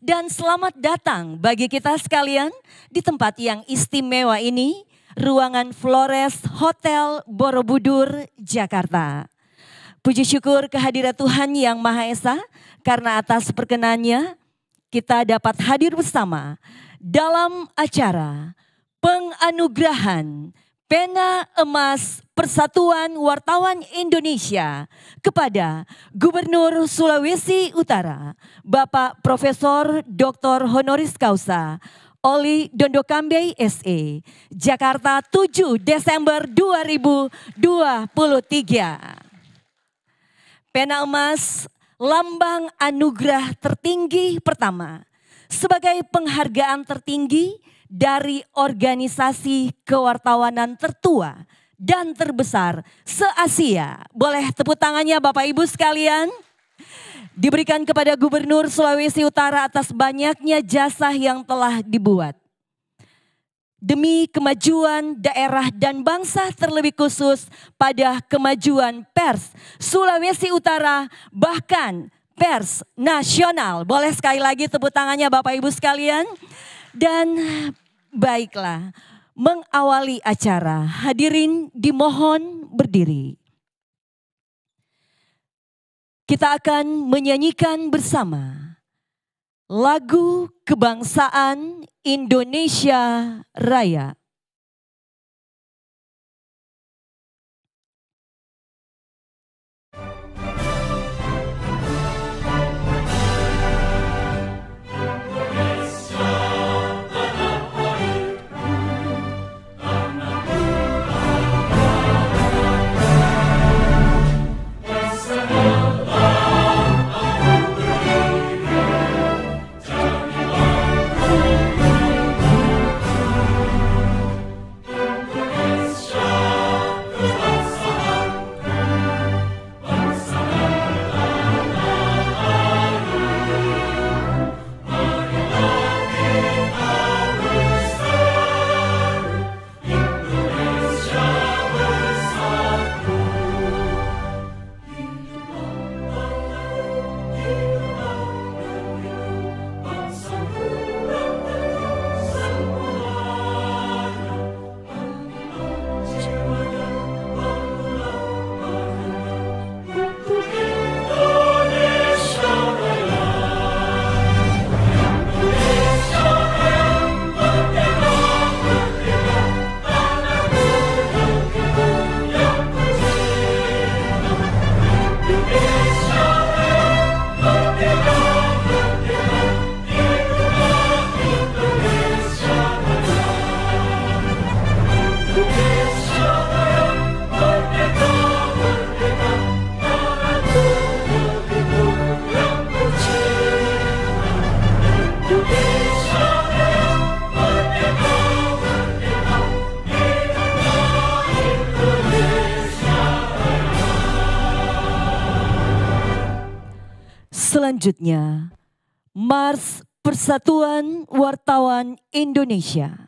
Dan selamat datang bagi kita sekalian di tempat yang istimewa ini, ruangan Flores Hotel Borobudur, Jakarta. Puji syukur kehadiran Tuhan Yang Maha Esa, karena atas perkenannya kita dapat hadir bersama dalam acara penganugerahan Pena Emas Persatuan Wartawan Indonesia kepada Gubernur Sulawesi Utara, Bapak Profesor Dr. Honoris Causa, Oli Dondokambe SE, Jakarta 7 Desember 2023. Pena Emas Lambang Anugerah Tertinggi Pertama sebagai penghargaan tertinggi dari organisasi kewartawanan tertua dan terbesar se-Asia. Boleh tepuk tangannya Bapak Ibu sekalian. Diberikan kepada Gubernur Sulawesi Utara atas banyaknya jasa yang telah dibuat. Demi kemajuan daerah dan bangsa terlebih khusus pada kemajuan pers Sulawesi Utara bahkan pers nasional. Boleh sekali lagi tepuk tangannya Bapak Ibu sekalian. Dan Baiklah, mengawali acara, hadirin dimohon berdiri. Kita akan menyanyikan bersama lagu kebangsaan Indonesia Raya. Selanjutnya, Mars Persatuan Wartawan Indonesia.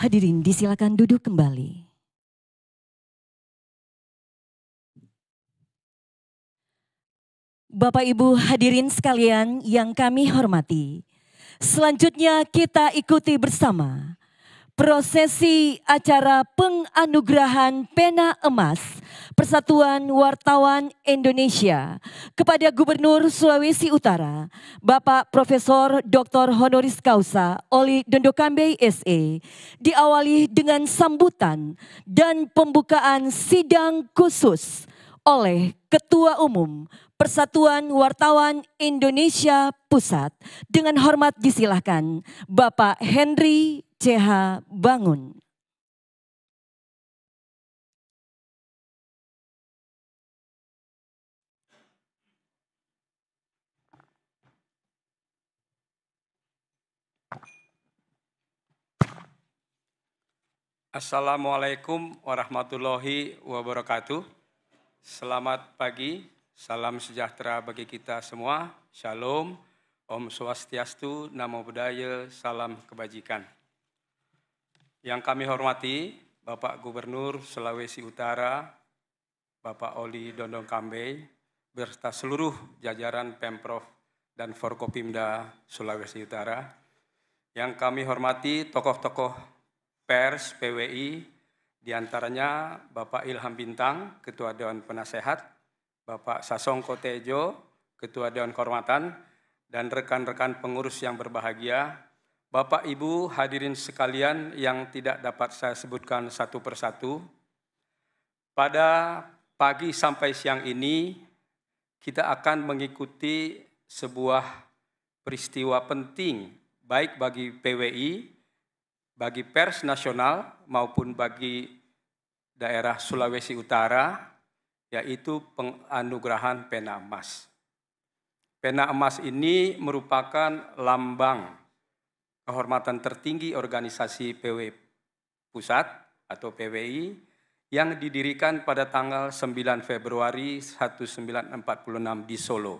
Hadirin disilakan duduk kembali. Bapak Ibu hadirin sekalian yang kami hormati. Selanjutnya kita ikuti bersama prosesi acara penganugerahan pena emas Persatuan Wartawan Indonesia kepada Gubernur Sulawesi Utara, Bapak Profesor Dr. Honoris Causa Oli Dondokambe SE, diawali dengan sambutan dan pembukaan sidang khusus oleh Ketua Umum Persatuan Wartawan Indonesia Pusat. Dengan hormat disilahkan Bapak Henry CH Bangun. Assalamualaikum warahmatullahi wabarakatuh. Selamat pagi, salam sejahtera bagi kita semua. Shalom, Om Swastiastu, Namo Buddhaya, salam kebajikan. Yang kami hormati Bapak Gubernur Sulawesi Utara, Bapak Oli Dondong Kambe, berserta seluruh jajaran Pemprov dan Forkopimda Sulawesi Utara. Yang kami hormati tokoh-tokoh pers PWI, diantaranya Bapak Ilham Bintang, Ketua Dewan Penasehat, Bapak Sasong Kotejo, Ketua Dewan Kehormatan, dan rekan-rekan pengurus yang berbahagia, Bapak Ibu hadirin sekalian yang tidak dapat saya sebutkan satu persatu, pada pagi sampai siang ini kita akan mengikuti sebuah peristiwa penting baik bagi PWI, bagi pers nasional maupun bagi daerah Sulawesi Utara yaitu penganugerahan pena emas. Pena emas ini merupakan lambang kehormatan tertinggi organisasi PW Pusat atau PWI yang didirikan pada tanggal 9 Februari 1946 di Solo.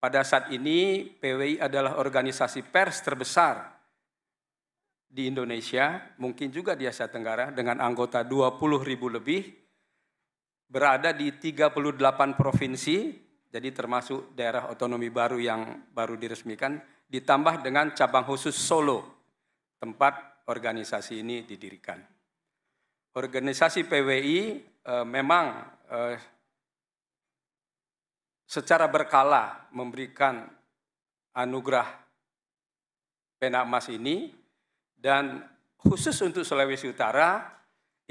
Pada saat ini PWI adalah organisasi pers terbesar di Indonesia, mungkin juga di Asia Tenggara dengan anggota 20 ribu lebih, berada di 38 provinsi, jadi termasuk daerah otonomi baru yang baru diresmikan, ditambah dengan cabang khusus Solo, tempat organisasi ini didirikan. Organisasi PWI e, eh, memang e, secara berkala memberikan anugerah pena emas ini dan khusus untuk Sulawesi Utara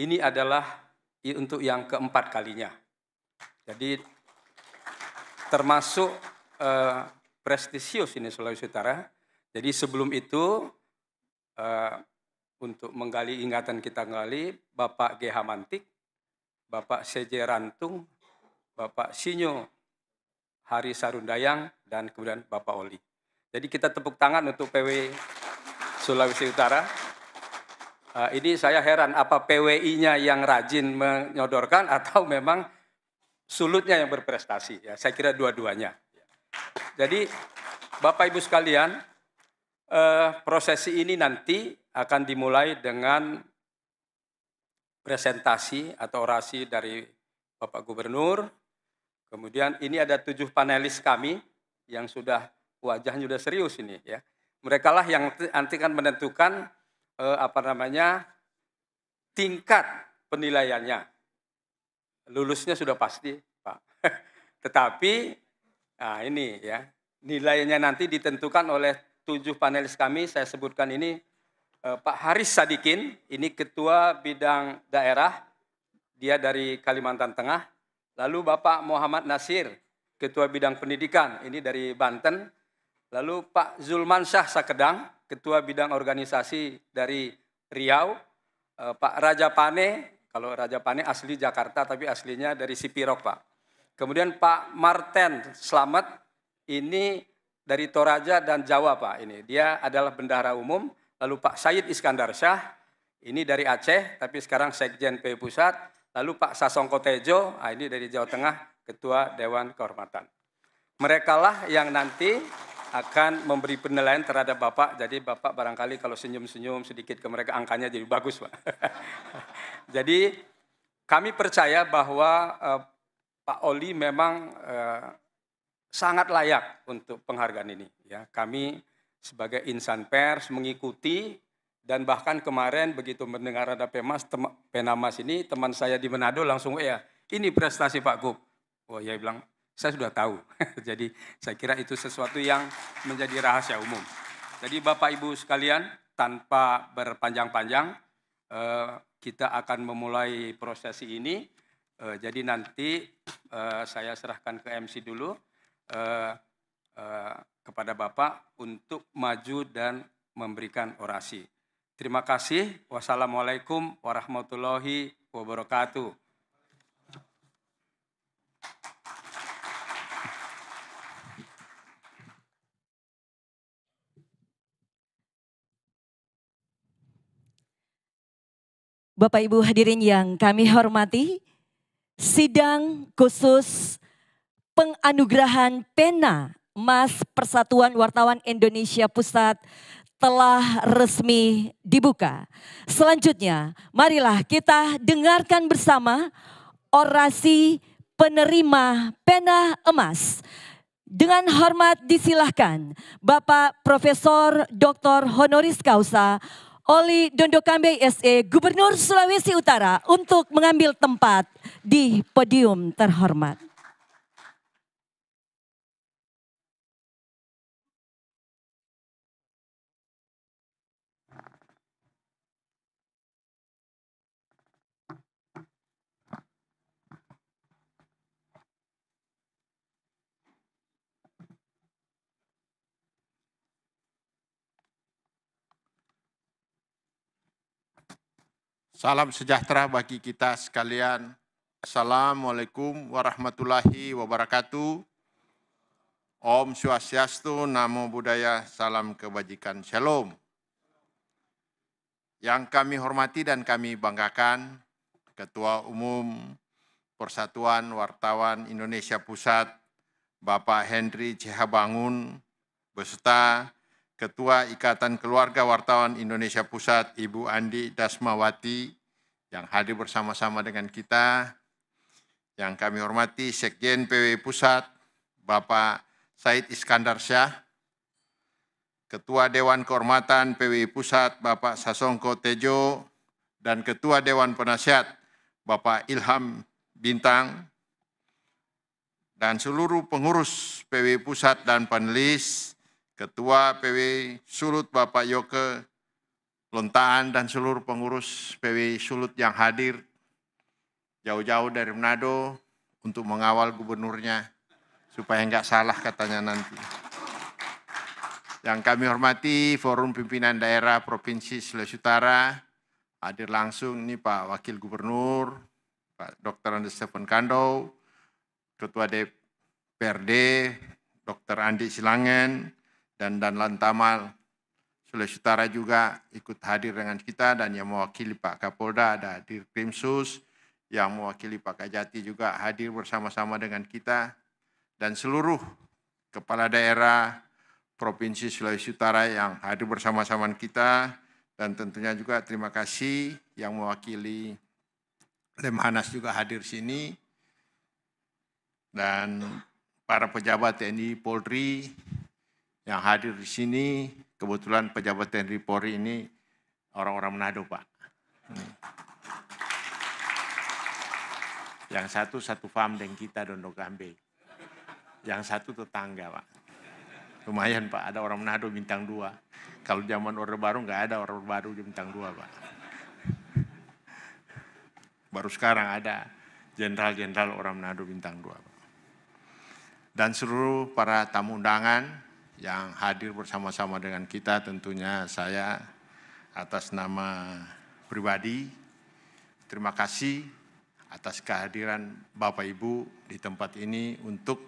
ini adalah untuk yang keempat kalinya. Jadi termasuk eh, prestisius ini Sulawesi Utara. Jadi sebelum itu uh, untuk menggali ingatan kita kembali Bapak GH Mantik, Bapak C.J. Rantung, Bapak Sinyo Hari Sarundayang, dan kemudian Bapak Oli. Jadi kita tepuk tangan untuk PW Sulawesi Utara. Uh, ini saya heran apa PWI-nya yang rajin menyodorkan atau memang sulutnya yang berprestasi. Ya, saya kira dua-duanya. Jadi Bapak Ibu sekalian, eh, prosesi ini nanti akan dimulai dengan presentasi atau orasi dari Bapak Gubernur. Kemudian ini ada tujuh panelis kami yang sudah wajahnya sudah serius ini ya. Mereka lah yang nanti kan menentukan eh, apa namanya tingkat penilaiannya. Lulusnya sudah pasti, Pak. Tetapi Nah ini ya, nilainya nanti ditentukan oleh tujuh panelis kami, saya sebutkan ini eh, Pak Haris Sadikin, ini Ketua Bidang Daerah, dia dari Kalimantan Tengah. Lalu Bapak Muhammad Nasir, Ketua Bidang Pendidikan, ini dari Banten. Lalu Pak Zulman Syah Sakedang, Ketua Bidang Organisasi dari Riau, eh, Pak Raja Pane, kalau Raja Pane asli Jakarta tapi aslinya dari Sipirok Pak. Kemudian Pak Marten Selamat ini dari Toraja dan Jawa Pak ini. Dia adalah bendahara umum. Lalu Pak Said Iskandar Syah ini dari Aceh tapi sekarang Sekjen PU Pusat. Lalu Pak Sasongko Tejo, nah ini dari Jawa Tengah, Ketua Dewan Kehormatan. Merekalah yang nanti akan memberi penilaian terhadap Bapak. Jadi Bapak barangkali kalau senyum-senyum sedikit ke mereka angkanya jadi bagus Pak. jadi kami percaya bahwa eh, Pak Oli memang eh, sangat layak untuk penghargaan ini. Ya, kami sebagai insan pers mengikuti dan bahkan kemarin begitu mendengar ada Pemas, tem, Penamas ini teman saya di Manado langsung oh ya ini prestasi Pak Gub. Oh ya bilang saya sudah tahu. Jadi saya kira itu sesuatu yang menjadi rahasia umum. Jadi Bapak Ibu sekalian tanpa berpanjang-panjang eh, kita akan memulai prosesi ini Eh, jadi nanti uh, saya serahkan ke MC dulu uh, uh, kepada Bapak untuk maju dan memberikan orasi. Terima kasih. Wassalamualaikum warahmatullahi wabarakatuh. Bapak Ibu hadirin yang kami hormati, sidang khusus penganugerahan pena emas Persatuan Wartawan Indonesia Pusat telah resmi dibuka. Selanjutnya, marilah kita dengarkan bersama orasi penerima pena emas. Dengan hormat disilahkan Bapak Profesor Dr. Honoris Causa Oli Dondokambe SE, Gubernur Sulawesi Utara untuk mengambil tempat di podium terhormat. Salam sejahtera bagi kita sekalian. Assalamualaikum warahmatullahi wabarakatuh. Om Swastiastu, Namo Buddhaya, Salam Kebajikan, Shalom. Yang kami hormati dan kami banggakan, Ketua Umum Persatuan Wartawan Indonesia Pusat, Bapak Henry Cihabangun, beserta Ketua Ikatan Keluarga Wartawan Indonesia Pusat, Ibu Andi Dasmawati, yang hadir bersama-sama dengan kita, yang kami hormati Sekjen PW Pusat, Bapak Said Iskandar Syah, Ketua Dewan Kehormatan PW Pusat, Bapak Sasongko Tejo, dan Ketua Dewan Penasihat, Bapak Ilham Bintang, dan seluruh pengurus PW Pusat dan panelis, Ketua PW Sulut Bapak Yoke, Lontaan dan seluruh pengurus PW Sulut yang hadir jauh-jauh dari Manado untuk mengawal gubernurnya supaya enggak salah katanya nanti. Yang kami hormati Forum Pimpinan Daerah Provinsi Sulawesi Utara, hadir langsung ini Pak Wakil Gubernur, Pak Dr. Andes Stephen Kando, Ketua DPRD, Dr. Andi Silangen, dan dan Lantamal Sulawesi Utara juga ikut hadir dengan kita dan yang mewakili Pak Kapolda ada Dirkrimsus, yang mewakili Pak Kajati juga hadir bersama-sama dengan kita dan seluruh kepala daerah Provinsi Sulawesi Utara yang hadir bersama-sama kita dan tentunya juga terima kasih yang mewakili Lemhanas juga hadir sini dan para pejabat TNI Polri yang hadir di sini, kebetulan pejabat TNI Polri ini orang-orang Manado, Pak. Yang satu satu farm dengan kita Dondo Gambe. Yang satu tetangga, Pak. Lumayan, Pak, ada orang Manado bintang dua. Kalau zaman Orde Baru nggak ada orang baru bintang dua, Pak. Baru sekarang ada jenderal-jenderal orang Manado bintang dua, Pak. Dan seluruh para tamu undangan, yang hadir bersama-sama dengan kita tentunya saya atas nama pribadi terima kasih atas kehadiran Bapak Ibu di tempat ini untuk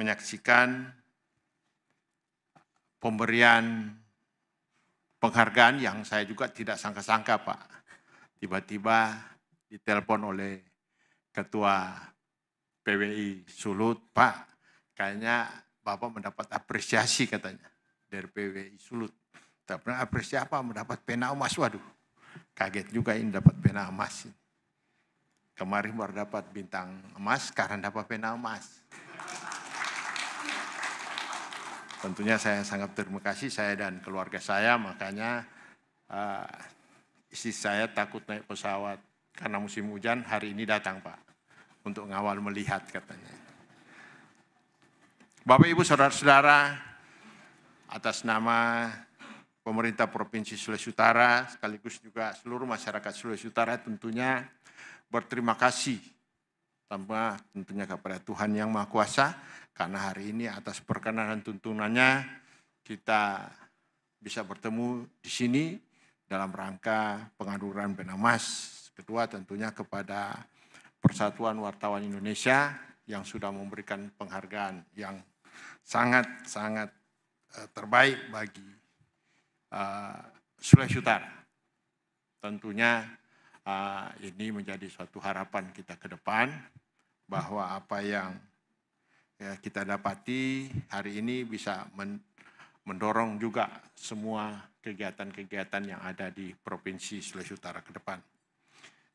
menyaksikan pemberian penghargaan yang saya juga tidak sangka-sangka Pak. Tiba-tiba ditelepon oleh Ketua PWI Sulut, Pak, kayaknya Bapak mendapat apresiasi katanya dari PWI Sulut. Tak pernah apresiasi apa, mendapat pena emas. Waduh, kaget juga ini dapat pena emas. Kemarin baru dapat bintang emas, sekarang dapat pena emas. Tentunya saya sangat terima kasih saya dan keluarga saya, makanya uh, istri saya takut naik pesawat karena musim hujan hari ini datang Pak untuk ngawal melihat katanya. Bapak Ibu Saudara-saudara, atas nama pemerintah Provinsi Sulawesi Utara, sekaligus juga seluruh masyarakat Sulawesi Utara tentunya berterima kasih tanpa tentunya kepada Tuhan Yang Maha Kuasa, karena hari ini atas perkenanan tuntunannya kita bisa bertemu di sini dalam rangka pengaduran Benamas. Kedua tentunya kepada Persatuan Wartawan Indonesia yang sudah memberikan penghargaan yang sangat-sangat eh, terbaik bagi eh, Sulawesi Utara. Tentunya eh, ini menjadi suatu harapan kita ke depan bahwa apa yang ya, kita dapati hari ini bisa mendorong juga semua kegiatan-kegiatan yang ada di Provinsi Sulawesi Utara ke depan.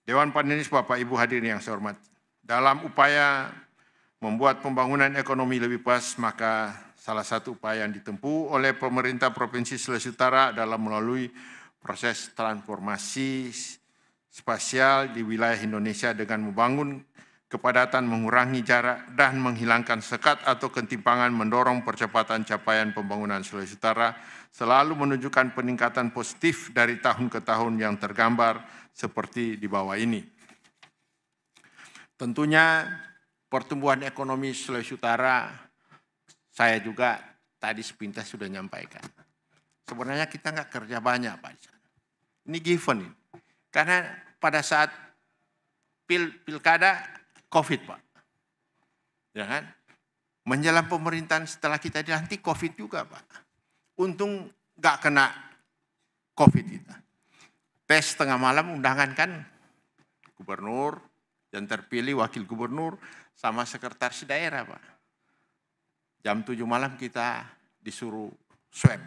Dewan panelis Bapak Ibu hadirin yang saya hormati, dalam upaya membuat pembangunan ekonomi lebih pas, maka salah satu upaya yang ditempuh oleh pemerintah Provinsi Sulawesi Utara adalah melalui proses transformasi spasial di wilayah Indonesia dengan membangun kepadatan, mengurangi jarak, dan menghilangkan sekat atau ketimpangan mendorong percepatan capaian pembangunan Sulawesi Utara selalu menunjukkan peningkatan positif dari tahun ke tahun yang tergambar seperti di bawah ini. Tentunya pertumbuhan ekonomi Sulawesi Utara, saya juga tadi sepintas sudah nyampaikan. Sebenarnya kita nggak kerja banyak Pak Ini given. Karena pada saat pil pilkada COVID Pak. Ya kan? Menjelang pemerintahan setelah kita dilantik COVID juga Pak. Untung nggak kena COVID kita. Tes tengah malam undangan kan gubernur, dan terpilih wakil gubernur sama sekretaris daerah, Pak. Jam 7 malam kita disuruh swab.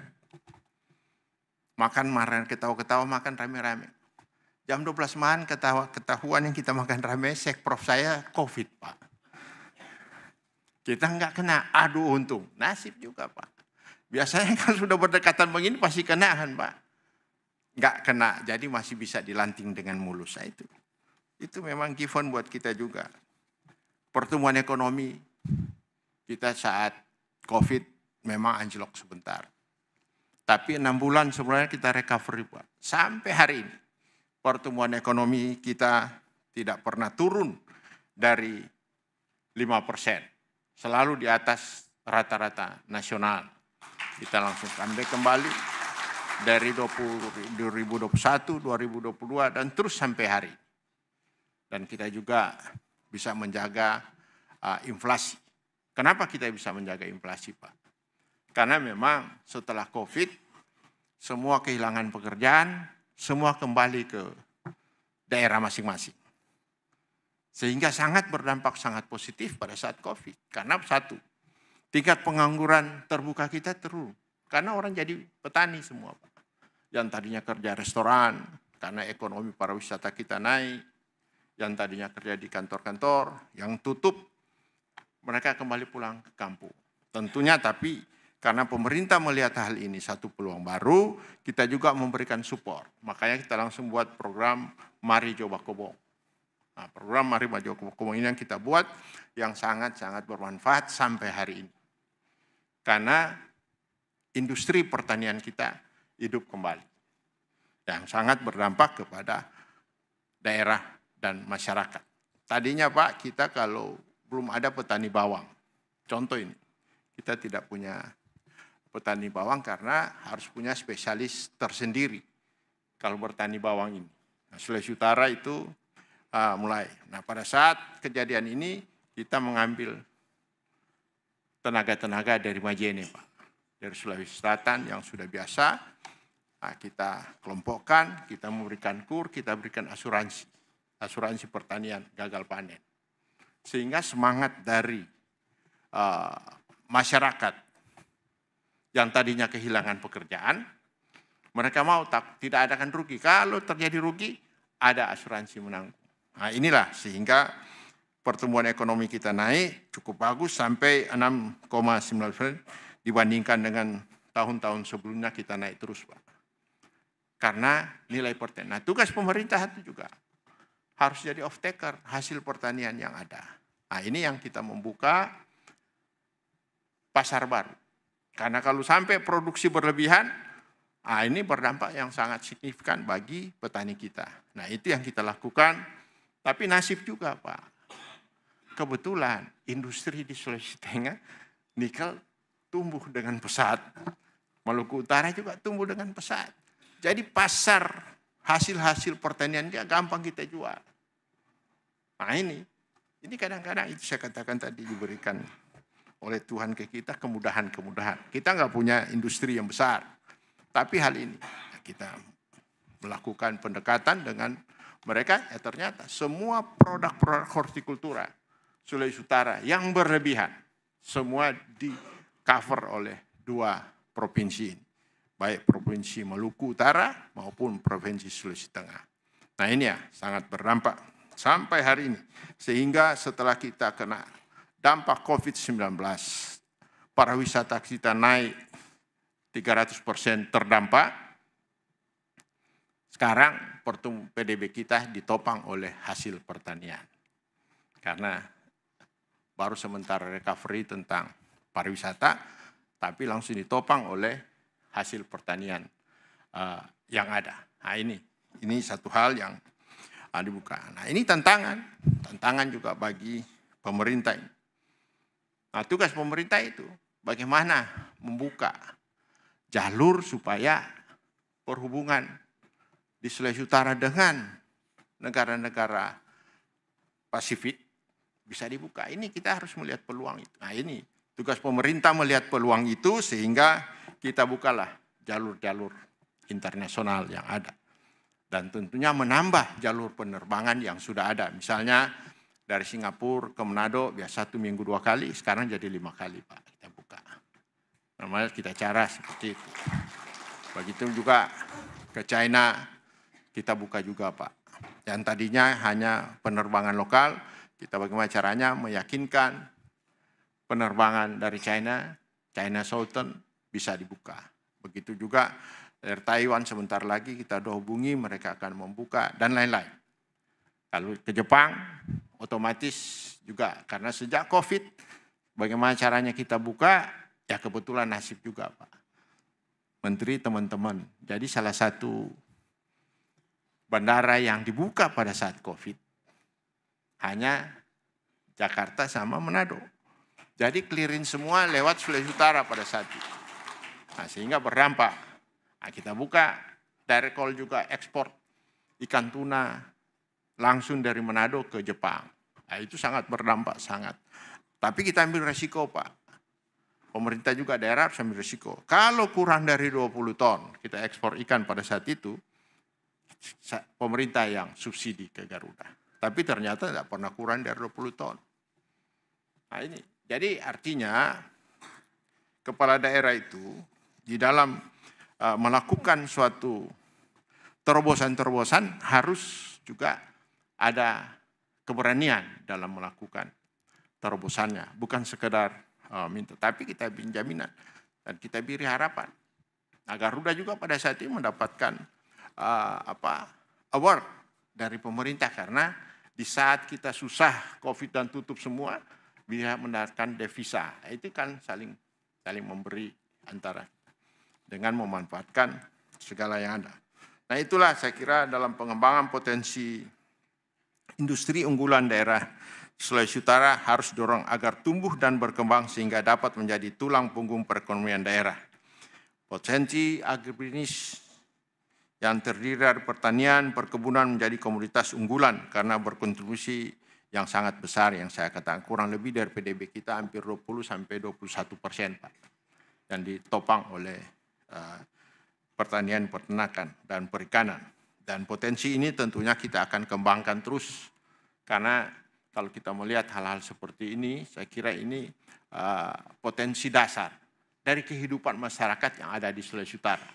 Makan marah ketawa-ketawa makan rame-rame. Jam 12 malam ketawa ketahuan yang kita makan rame, sekprof saya COVID, Pak. Kita nggak kena, aduh untung. Nasib juga, Pak. Biasanya kalau sudah berdekatan begini pasti kena kan Pak. Nggak kena, jadi masih bisa dilanting dengan mulus nah itu. Itu memang given buat kita juga. Pertumbuhan ekonomi kita saat COVID memang anjlok sebentar. Tapi enam bulan sebenarnya kita recovery buat Sampai hari ini pertumbuhan ekonomi kita tidak pernah turun dari 5 persen. Selalu di atas rata-rata nasional. Kita langsung comeback kembali dari 2021, 2022, dan terus sampai hari ini dan kita juga bisa menjaga uh, inflasi. Kenapa kita bisa menjaga inflasi, Pak? Karena memang setelah Covid semua kehilangan pekerjaan, semua kembali ke daerah masing-masing. Sehingga sangat berdampak sangat positif pada saat Covid. Karena satu, tingkat pengangguran terbuka kita turun. Karena orang jadi petani semua, Pak. Yang tadinya kerja restoran, karena ekonomi pariwisata kita naik, yang tadinya kerja di kantor-kantor, yang tutup, mereka kembali pulang ke kampung. Tentunya tapi karena pemerintah melihat hal ini satu peluang baru, kita juga memberikan support. Makanya kita langsung buat program Mari Coba Kobong. Nah, program Mari Coba Kobong ini yang kita buat yang sangat-sangat bermanfaat sampai hari ini. Karena industri pertanian kita hidup kembali. Yang sangat berdampak kepada daerah dan masyarakat. Tadinya Pak, kita kalau belum ada petani bawang, contoh ini, kita tidak punya petani bawang karena harus punya spesialis tersendiri kalau bertani bawang ini. Nah, Sulawesi Utara itu uh, mulai. Nah pada saat kejadian ini kita mengambil tenaga-tenaga dari Majene Pak. Dari Sulawesi Selatan yang sudah biasa, nah, kita kelompokkan, kita memberikan kur, kita berikan asuransi asuransi pertanian gagal panen. Sehingga semangat dari uh, masyarakat yang tadinya kehilangan pekerjaan, mereka mau tak, tidak adakan rugi. Kalau terjadi rugi, ada asuransi menang. Nah inilah sehingga pertumbuhan ekonomi kita naik cukup bagus sampai 6,9 dibandingkan dengan tahun-tahun sebelumnya kita naik terus Pak. Karena nilai pertanian. Nah tugas pemerintah itu juga harus jadi off taker hasil pertanian yang ada. Nah, ini yang kita membuka pasar baru. Karena kalau sampai produksi berlebihan, nah ini berdampak yang sangat signifikan bagi petani kita. Nah, itu yang kita lakukan. Tapi nasib juga, Pak. Kebetulan industri di Sulawesi Tengah nikel tumbuh dengan pesat. Maluku Utara juga tumbuh dengan pesat. Jadi pasar hasil-hasil pertanian gampang kita jual. Nah ini, ini kadang-kadang itu saya katakan tadi diberikan oleh Tuhan ke kita kemudahan-kemudahan. Kita nggak punya industri yang besar, tapi hal ini nah, kita melakukan pendekatan dengan mereka, ya ternyata semua produk-produk hortikultura Sulawesi Utara yang berlebihan, semua di cover oleh dua provinsi ini. Baik Provinsi Maluku Utara maupun Provinsi Sulawesi Tengah. Nah ini ya sangat berdampak sampai hari ini. Sehingga setelah kita kena dampak COVID-19, para wisata kita naik 300 persen terdampak. Sekarang pertumbuhan PDB kita ditopang oleh hasil pertanian. Karena baru sementara recovery tentang pariwisata, tapi langsung ditopang oleh hasil pertanian uh, yang ada. Nah ini, ini satu hal yang Nah, dibuka. Nah ini tantangan, tantangan juga bagi pemerintah. Nah tugas pemerintah itu bagaimana membuka jalur supaya perhubungan di Sulawesi Utara dengan negara-negara Pasifik bisa dibuka. Ini kita harus melihat peluang itu. Nah ini tugas pemerintah melihat peluang itu sehingga kita bukalah jalur-jalur internasional yang ada dan tentunya menambah jalur penerbangan yang sudah ada. Misalnya dari Singapura ke Manado biasa satu minggu dua kali, sekarang jadi lima kali Pak kita buka. Namanya kita cara seperti itu. Begitu juga ke China kita buka juga Pak. Yang tadinya hanya penerbangan lokal, kita bagaimana caranya meyakinkan penerbangan dari China, China Southern bisa dibuka. Begitu juga dari Taiwan sebentar lagi kita udah hubungi, mereka akan membuka, dan lain-lain. Lalu ke Jepang, otomatis juga karena sejak COVID, bagaimana caranya kita buka, ya kebetulan nasib juga Pak. Menteri teman-teman, jadi salah satu bandara yang dibuka pada saat COVID hanya Jakarta sama Manado. Jadi clearin semua lewat Sulawesi Utara pada saat itu. Nah, sehingga berdampak Nah, kita buka direct call juga ekspor ikan tuna langsung dari Manado ke Jepang. Nah, itu sangat berdampak sangat. Tapi kita ambil resiko Pak. Pemerintah juga daerah harus ambil resiko. Kalau kurang dari 20 ton kita ekspor ikan pada saat itu, pemerintah yang subsidi ke Garuda. Tapi ternyata tidak pernah kurang dari 20 ton. Nah ini, jadi artinya kepala daerah itu di dalam Eh, melakukan suatu terobosan-terobosan harus juga ada keberanian dalam melakukan terobosannya, bukan sekedar eh, minta, tapi kita jaminan dan kita beri harapan. agar nah, ruda juga pada saat ini mendapatkan uh, apa award dari pemerintah karena di saat kita susah COVID dan tutup semua, bisa mendapatkan devisa. Itu kan saling saling memberi antara dengan memanfaatkan segala yang ada. Nah itulah saya kira dalam pengembangan potensi industri unggulan daerah Sulawesi Utara harus dorong agar tumbuh dan berkembang sehingga dapat menjadi tulang punggung perekonomian daerah. Potensi agribisnis yang terdiri dari pertanian, perkebunan menjadi komoditas unggulan karena berkontribusi yang sangat besar yang saya katakan kurang lebih dari PDB kita hampir 20 sampai 21 persen Pak. Dan ditopang oleh Eh, pertanian, peternakan, dan perikanan. Dan potensi ini tentunya kita akan kembangkan terus karena kalau kita melihat hal-hal seperti ini, saya kira ini uh, potensi dasar dari kehidupan masyarakat yang ada di Sulawesi Utara.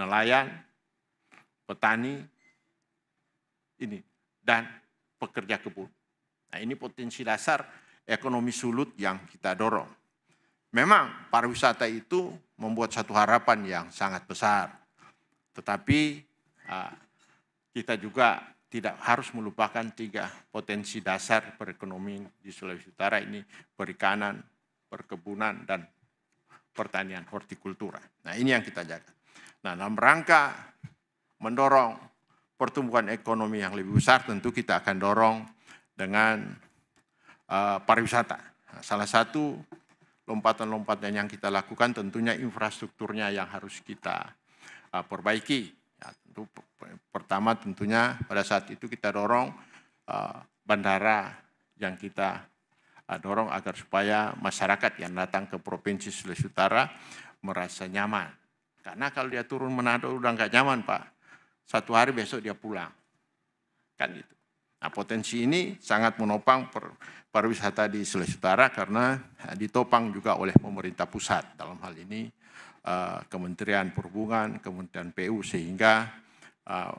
Nelayan, petani, ini dan pekerja kebun. Nah, ini potensi dasar ekonomi sulut yang kita dorong. Memang pariwisata itu membuat satu harapan yang sangat besar. Tetapi ah, kita juga tidak harus melupakan tiga potensi dasar perekonomian di Sulawesi Utara ini, perikanan, perkebunan, dan pertanian hortikultura. Nah ini yang kita jaga. Nah dalam rangka mendorong pertumbuhan ekonomi yang lebih besar tentu kita akan dorong dengan uh, pariwisata. Nah, salah satu lompatan-lompatan yang kita lakukan tentunya infrastrukturnya yang harus kita uh, perbaiki. Ya, tentu pertama tentunya pada saat itu kita dorong uh, bandara yang kita uh, dorong agar supaya masyarakat yang datang ke Provinsi Sulawesi Utara merasa nyaman. Karena kalau dia turun Manado udah nggak nyaman Pak, satu hari besok dia pulang. Kan itu. Nah, potensi ini sangat menopang pariwisata di Sulawesi Utara karena eh, ditopang juga oleh pemerintah pusat dalam hal ini eh, Kementerian Perhubungan, Kementerian PU sehingga eh,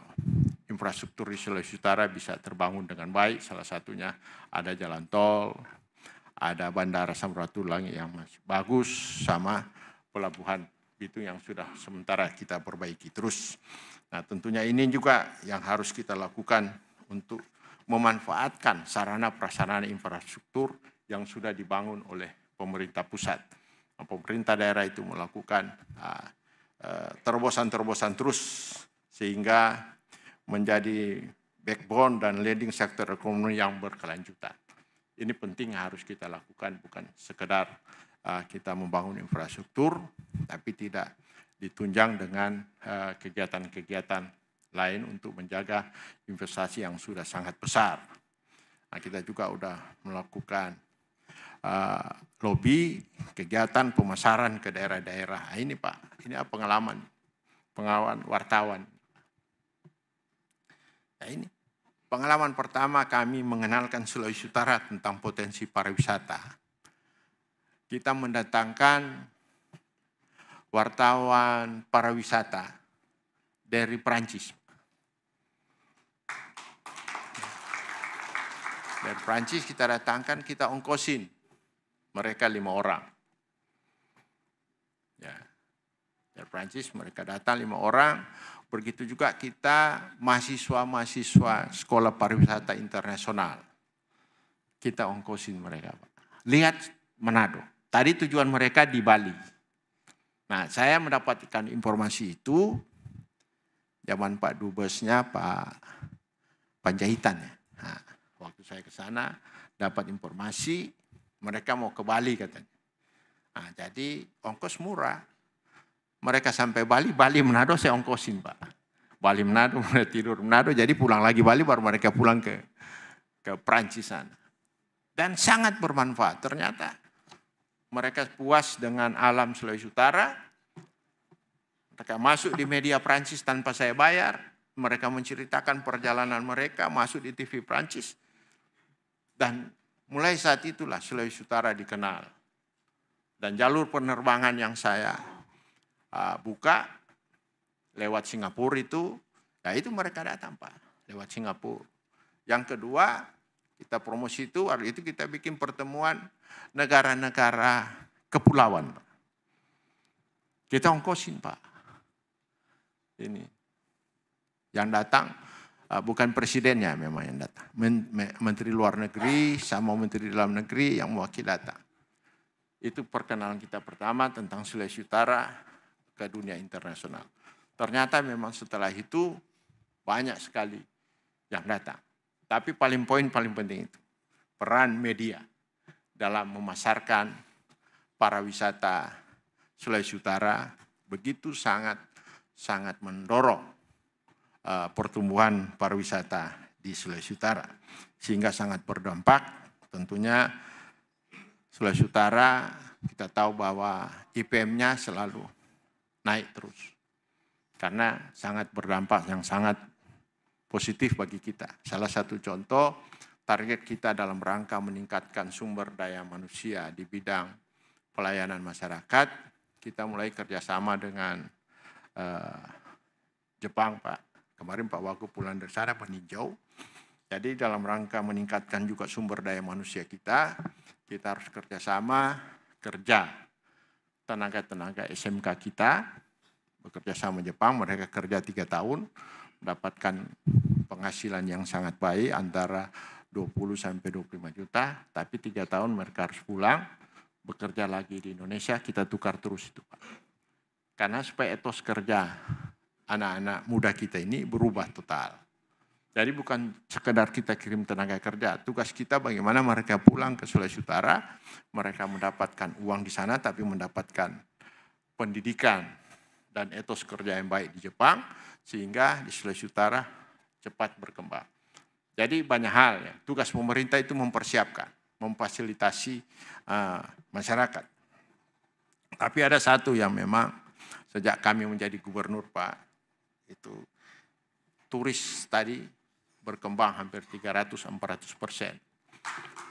infrastruktur di Sulawesi Utara bisa terbangun dengan baik. Salah satunya ada jalan tol, ada bandara Samratulangi yang masih bagus, sama pelabuhan itu yang sudah sementara kita perbaiki terus. Nah tentunya ini juga yang harus kita lakukan untuk memanfaatkan sarana prasarana infrastruktur yang sudah dibangun oleh pemerintah pusat. Pemerintah daerah itu melakukan ah, eh, terobosan-terobosan terus sehingga menjadi backbone dan leading sektor ekonomi yang berkelanjutan. Ini penting harus kita lakukan bukan sekedar ah, kita membangun infrastruktur, tapi tidak ditunjang dengan ah, kegiatan-kegiatan lain untuk menjaga investasi yang sudah sangat besar. Nah, kita juga sudah melakukan uh, lobby, kegiatan pemasaran ke daerah-daerah. Nah, ini Pak, ini apa pengalaman pengawan wartawan. Nah, ini pengalaman pertama kami mengenalkan Sulawesi Utara tentang potensi pariwisata. Kita mendatangkan wartawan pariwisata dari Perancis. Dari Prancis kita datangkan, kita ongkosin. Mereka lima orang. Ya. Dari Prancis mereka datang lima orang. Begitu juga kita mahasiswa-mahasiswa sekolah pariwisata internasional. Kita ongkosin mereka. Lihat Manado. Tadi tujuan mereka di Bali. Nah, saya mendapatkan informasi itu zaman Pak Dubesnya Pak Panjahitan ya saya ke sana, dapat informasi, mereka mau ke Bali katanya. Nah, jadi ongkos murah. Mereka sampai Bali, Bali Manado saya ongkosin Pak. Bali Manado, mulai tidur Manado, jadi pulang lagi Bali baru mereka pulang ke ke Perancis sana. Dan sangat bermanfaat. Ternyata mereka puas dengan alam Sulawesi Utara. Mereka masuk di media Prancis tanpa saya bayar. Mereka menceritakan perjalanan mereka masuk di TV Prancis dan mulai saat itulah Sulawesi Utara dikenal. Dan jalur penerbangan yang saya uh, buka lewat Singapura itu, ya itu mereka datang Pak, lewat Singapura. Yang kedua, kita promosi itu, waktu itu kita bikin pertemuan negara-negara kepulauan Kita ongkosin Pak. Ini, yang datang Ah, bukan presidennya memang yang datang. Menteri luar negeri sama menteri dalam negeri yang mewakili datang. Itu perkenalan kita pertama tentang Sulawesi Utara ke dunia internasional. Ternyata memang setelah itu banyak sekali yang datang. Tapi paling poin paling penting itu peran media dalam memasarkan para wisata Sulawesi Utara begitu sangat sangat mendorong Eh, pertumbuhan pariwisata di Sulawesi Utara. Sehingga sangat berdampak tentunya Sulawesi Utara kita tahu bahwa IPM-nya selalu naik terus. Karena sangat berdampak yang sangat positif bagi kita. Salah satu contoh target kita dalam rangka meningkatkan sumber daya manusia di bidang pelayanan masyarakat, kita mulai kerjasama dengan eh, Jepang Pak Kemarin Pak Wagub pulang dari sana meninjau. Jadi dalam rangka meningkatkan juga sumber daya manusia kita, kita harus kerjasama kerja tenaga-tenaga SMK kita bekerja sama Jepang, mereka kerja tiga tahun, mendapatkan penghasilan yang sangat baik antara 20 sampai 25 juta, tapi tiga tahun mereka harus pulang, bekerja lagi di Indonesia, kita tukar terus itu Pak. Karena supaya etos kerja anak-anak muda kita ini berubah total. Jadi bukan sekedar kita kirim tenaga kerja, tugas kita bagaimana mereka pulang ke Sulawesi Utara, mereka mendapatkan uang di sana tapi mendapatkan pendidikan dan etos kerja yang baik di Jepang sehingga di Sulawesi Utara cepat berkembang. Jadi banyak hal ya. Tugas pemerintah itu mempersiapkan, memfasilitasi uh, masyarakat. Tapi ada satu yang memang sejak kami menjadi gubernur Pak, itu turis tadi berkembang hampir 300-400 persen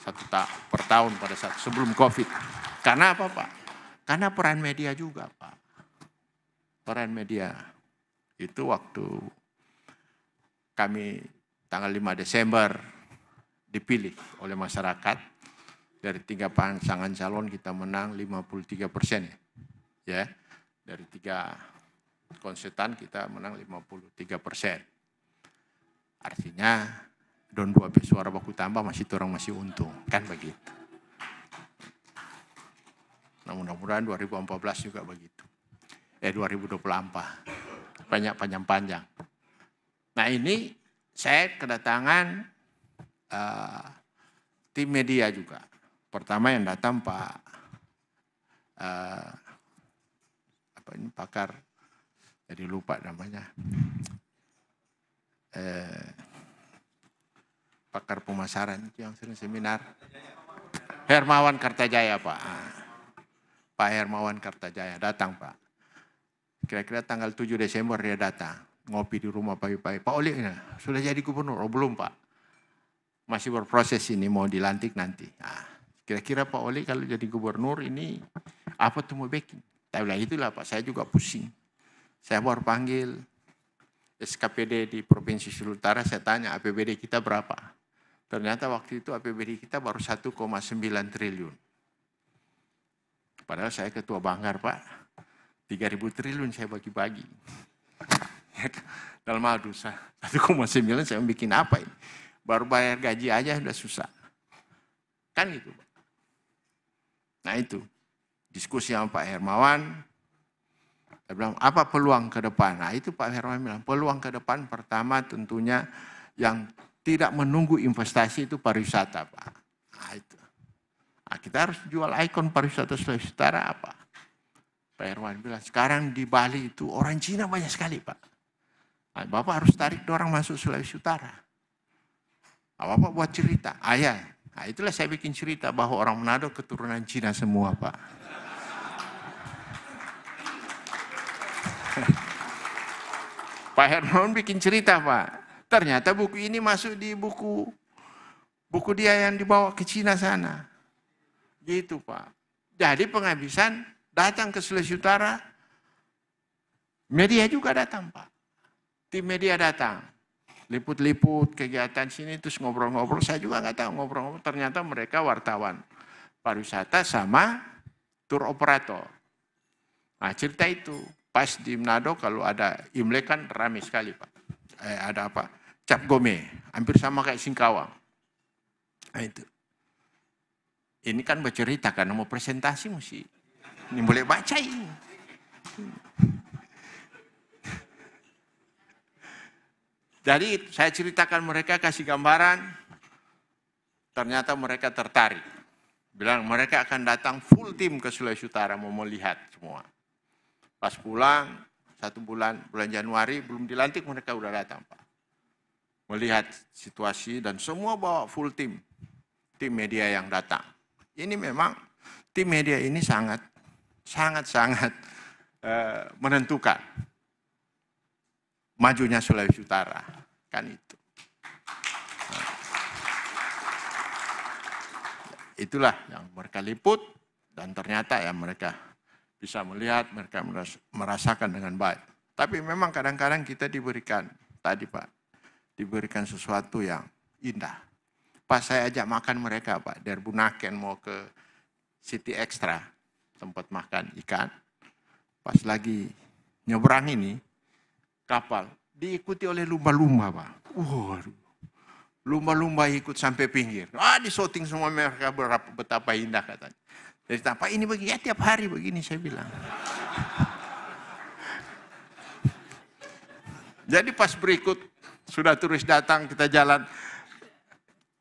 satu ta per tahun pada saat sebelum COVID. Karena apa Pak? Karena peran media juga Pak. Peran media itu waktu kami tanggal 5 Desember dipilih oleh masyarakat dari tiga pasangan calon kita menang 53 persen ya. ya dari tiga konsultan kita menang 53 persen. Artinya don dua suara baku tambah masih orang masih untung kan begitu. Nah mudah-mudahan 2014 juga begitu. Eh 2024 banyak panjang-panjang. Nah ini saya kedatangan uh, tim media juga. Pertama yang datang Pak uh, apa ini pakar jadi lupa namanya. Eh, pakar pemasaran itu yang sering seminar. Hermawan Kartajaya Pak. Ah. Pak Hermawan Kartajaya datang Pak. Kira-kira tanggal 7 Desember dia datang. Ngopi di rumah pagi-pagi. Pak Oli ya, sudah jadi gubernur? Oh belum Pak. Masih berproses ini mau dilantik nanti. Nah, kira-kira Pak Oli kalau jadi gubernur ini apa tuh mau bikin? Tapi lah itulah Pak saya juga pusing. Saya baru panggil SKPD di Provinsi Sulawesi Utara, saya tanya APBD kita berapa? Ternyata waktu itu APBD kita baru 1,9 triliun. Padahal saya ketua banggar, Pak. 3.000 triliun saya bagi-bagi. Ya, dalam hal dosa. 1,9 saya bikin apa ini? Baru bayar gaji aja sudah susah. Kan gitu, Pak. Nah itu. Diskusi sama Pak Hermawan, saya bilang, apa peluang ke depan? Nah itu Pak Herman bilang, peluang ke depan pertama tentunya yang tidak menunggu investasi itu pariwisata Pak. Nah, itu. Nah, kita harus jual ikon pariwisata Sulawesi Utara apa? Pak Herman bilang, sekarang di Bali itu orang Cina banyak sekali Pak. Nah, Bapak harus tarik orang masuk Sulawesi Utara. Nah, Bapak buat cerita, ayah. Iya. Nah, itulah saya bikin cerita bahwa orang Manado keturunan Cina semua Pak. Pak Hermawan bikin cerita Pak. Ternyata buku ini masuk di buku buku dia yang dibawa ke Cina sana. Gitu Pak. Jadi penghabisan datang ke Sulawesi Utara. Media juga datang Pak. Tim media datang. Liput-liput kegiatan sini terus ngobrol-ngobrol. Saya juga nggak tahu ngobrol-ngobrol. Ternyata mereka wartawan pariwisata sama tur operator. Nah cerita itu. Pas di Manado kalau ada Imlek kan ramai sekali Pak. Eh, ada apa? Cap gome, hampir sama kayak Singkawang. Nah, itu. Ini kan bercerita kan, mau presentasi mesti. Ini boleh baca ini. Jadi saya ceritakan mereka kasih gambaran, ternyata mereka tertarik. Bilang mereka akan datang full tim ke Sulawesi Utara mau melihat semua. Pas pulang, satu bulan, bulan Januari, belum dilantik mereka udah datang Pak. Melihat situasi dan semua bawa full tim. Tim media yang datang. Ini memang tim media ini sangat, sangat-sangat eh, menentukan majunya Sulawesi Utara. Kan itu. Itulah yang mereka liput dan ternyata ya mereka bisa melihat, mereka merasakan dengan baik. Tapi memang kadang-kadang kita diberikan, tadi Pak, diberikan sesuatu yang indah. pas saya ajak makan mereka Pak, dari Bunaken mau ke City Extra, tempat makan ikan. Pas lagi nyebrang ini, kapal, diikuti oleh lumba-lumba Pak. Waduh, lumba-lumba ikut sampai pinggir. Ah, disoting semua mereka berapa, betapa indah katanya. Jadi apa ini begini? Ya tiap hari begini saya bilang. Jadi pas berikut sudah turis datang kita jalan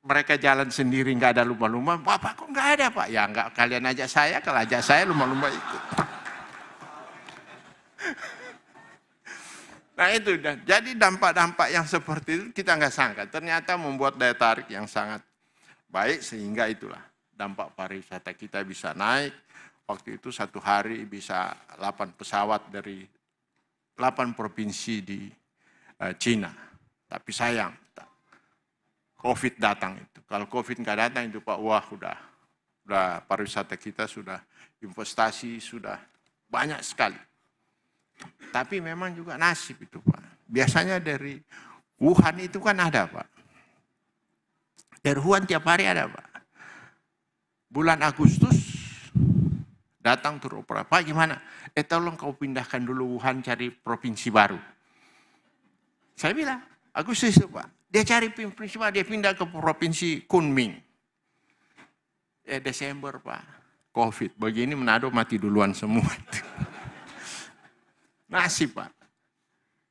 mereka jalan sendiri nggak ada lumba-lumba. Bapak kok nggak ada pak? Ya nggak kalian ajak saya kalau ajak saya lumba-lumba itu. Nah itu dan jadi dampak-dampak yang seperti itu kita nggak sangka. Ternyata membuat daya tarik yang sangat baik sehingga itulah dampak pariwisata kita bisa naik. Waktu itu satu hari bisa 8 pesawat dari 8 provinsi di eh, Cina. Tapi sayang, COVID datang itu. Kalau COVID nggak datang itu Pak, wah sudah, sudah pariwisata kita sudah investasi sudah banyak sekali. Tapi memang juga nasib itu Pak. Biasanya dari Wuhan itu kan ada Pak. Dari Wuhan tiap hari ada Pak bulan Agustus datang beroperasi. Pak gimana? Eh tolong kau pindahkan dulu Wuhan cari provinsi baru. Saya bilang, Agustus itu Pak. Dia cari provinsi baru, dia pindah ke provinsi Kunming. Eh Desember Pak. Covid. Begini menado mati duluan semua. Nasib Pak.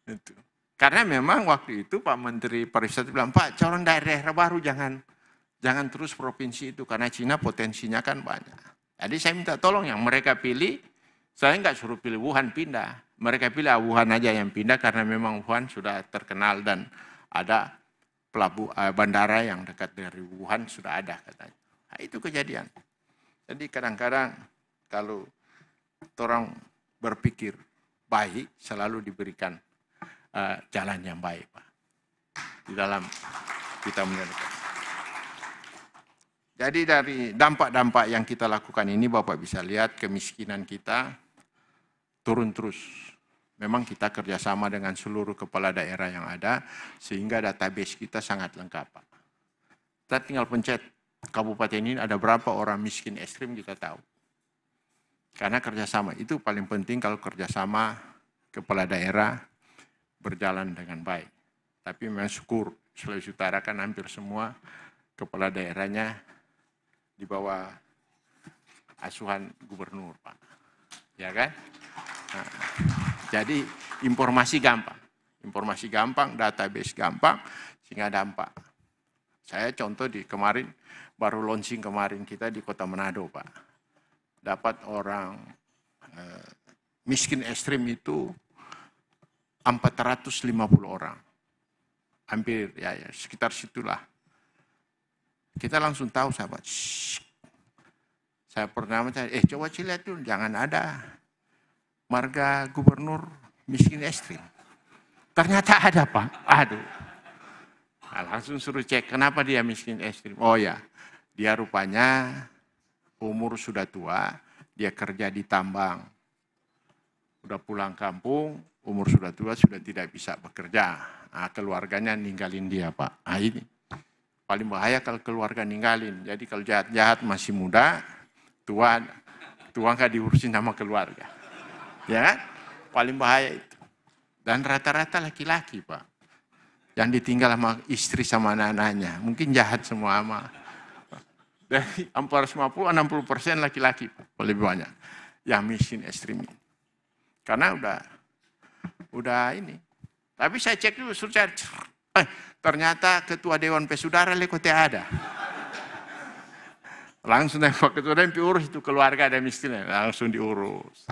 Itu. Karena memang waktu itu Pak Menteri Pariwisata bilang, Pak calon daerah baru jangan Jangan terus provinsi itu karena Cina potensinya kan banyak. Jadi saya minta tolong yang mereka pilih, saya nggak suruh pilih Wuhan pindah. Mereka pilih ah, Wuhan aja yang pindah karena memang Wuhan sudah terkenal dan ada pelabuh eh, bandara yang dekat dari Wuhan sudah ada katanya. Nah, itu kejadian. Jadi kadang-kadang kalau orang berpikir baik selalu diberikan uh, jalan yang baik, Pak. Di dalam kita menyelesaikan. Jadi dari dampak-dampak yang kita lakukan ini Bapak bisa lihat kemiskinan kita turun terus. Memang kita kerjasama dengan seluruh kepala daerah yang ada sehingga database kita sangat lengkap. Pak. Kita tinggal pencet kabupaten ini ada berapa orang miskin ekstrim kita tahu. Karena kerjasama itu paling penting kalau kerjasama kepala daerah berjalan dengan baik. Tapi memang syukur Sulawesi Utara kan hampir semua kepala daerahnya di bawah asuhan gubernur, Pak. Ya kan? Nah, jadi informasi gampang. Informasi gampang, database gampang, sehingga dampak. Saya contoh di kemarin, baru launching kemarin kita di kota Manado, Pak. Dapat orang eh, miskin ekstrim itu 450 orang. Hampir, ya, ya sekitar situlah kita langsung tahu sahabat. Saya pernah mencari, eh coba lihat dulu, jangan ada marga gubernur miskin ekstrim. Ternyata ada Pak, aduh. Nah, langsung suruh cek, kenapa dia miskin ekstrim? Oh ya, dia rupanya umur sudah tua, dia kerja di tambang. Udah pulang kampung, umur sudah tua, sudah tidak bisa bekerja. Nah, keluarganya ninggalin dia Pak. Nah, ini Paling bahaya kalau keluarga ninggalin. Jadi kalau jahat-jahat masih muda, tua, tua nggak diurusin sama keluarga. Ya kan? Paling bahaya itu. Dan rata-rata laki-laki, Pak. Yang ditinggal sama istri sama anak-anaknya. Mungkin jahat semua sama. Dari 450 enam 60 persen laki-laki, pak lebih banyak. Yang miskin ekstrim. Karena udah, udah ini. Tapi saya cek dulu, suruh cari Eh, ternyata ketua Dewan Pesudara lekote ya ada. Langsung nembak ketua dewan diurus itu keluarga ada miskinnya, langsung diurus.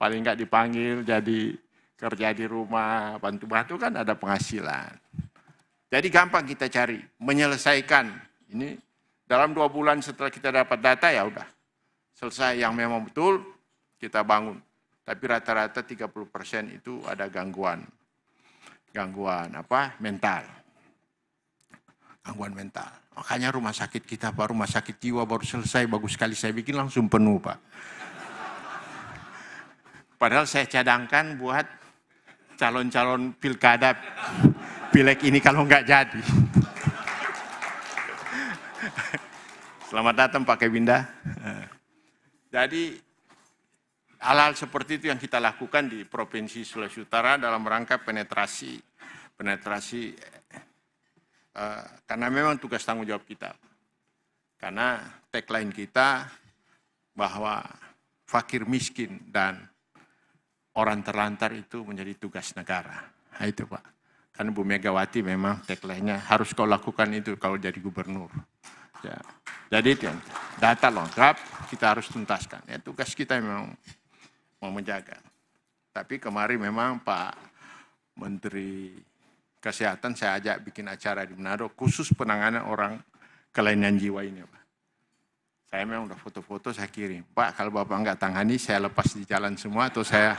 Paling enggak dipanggil jadi kerja di rumah, bantu-bantu kan ada penghasilan. Jadi gampang kita cari, menyelesaikan. Ini dalam dua bulan setelah kita dapat data ya udah. Selesai yang memang betul, kita bangun. Tapi rata-rata 30% itu ada gangguan gangguan apa mental. Gangguan mental. Makanya rumah sakit kita, Pak, rumah sakit jiwa baru selesai, bagus sekali saya bikin langsung penuh, Pak. Padahal saya cadangkan buat calon-calon pilkada pilek ini kalau nggak jadi. Selamat datang Pak Kevinda Jadi Hal-hal seperti itu yang kita lakukan di Provinsi Sulawesi Utara dalam rangka penetrasi, penetrasi eh, karena memang tugas tanggung jawab kita. Karena tagline kita bahwa fakir miskin dan orang terlantar itu menjadi tugas negara. Nah, itu Pak. Karena Bu Megawati memang tagline-nya harus kau lakukan itu kalau jadi gubernur. Ya. Jadi data lengkap kita harus tuntaskan. Ya, tugas kita memang mau menjaga. Tapi kemarin memang Pak Menteri Kesehatan saya ajak bikin acara di Manado khusus penanganan orang kelainan jiwa ini Pak. Saya memang udah foto-foto saya kirim. Pak kalau Bapak nggak tangani saya lepas di jalan semua atau saya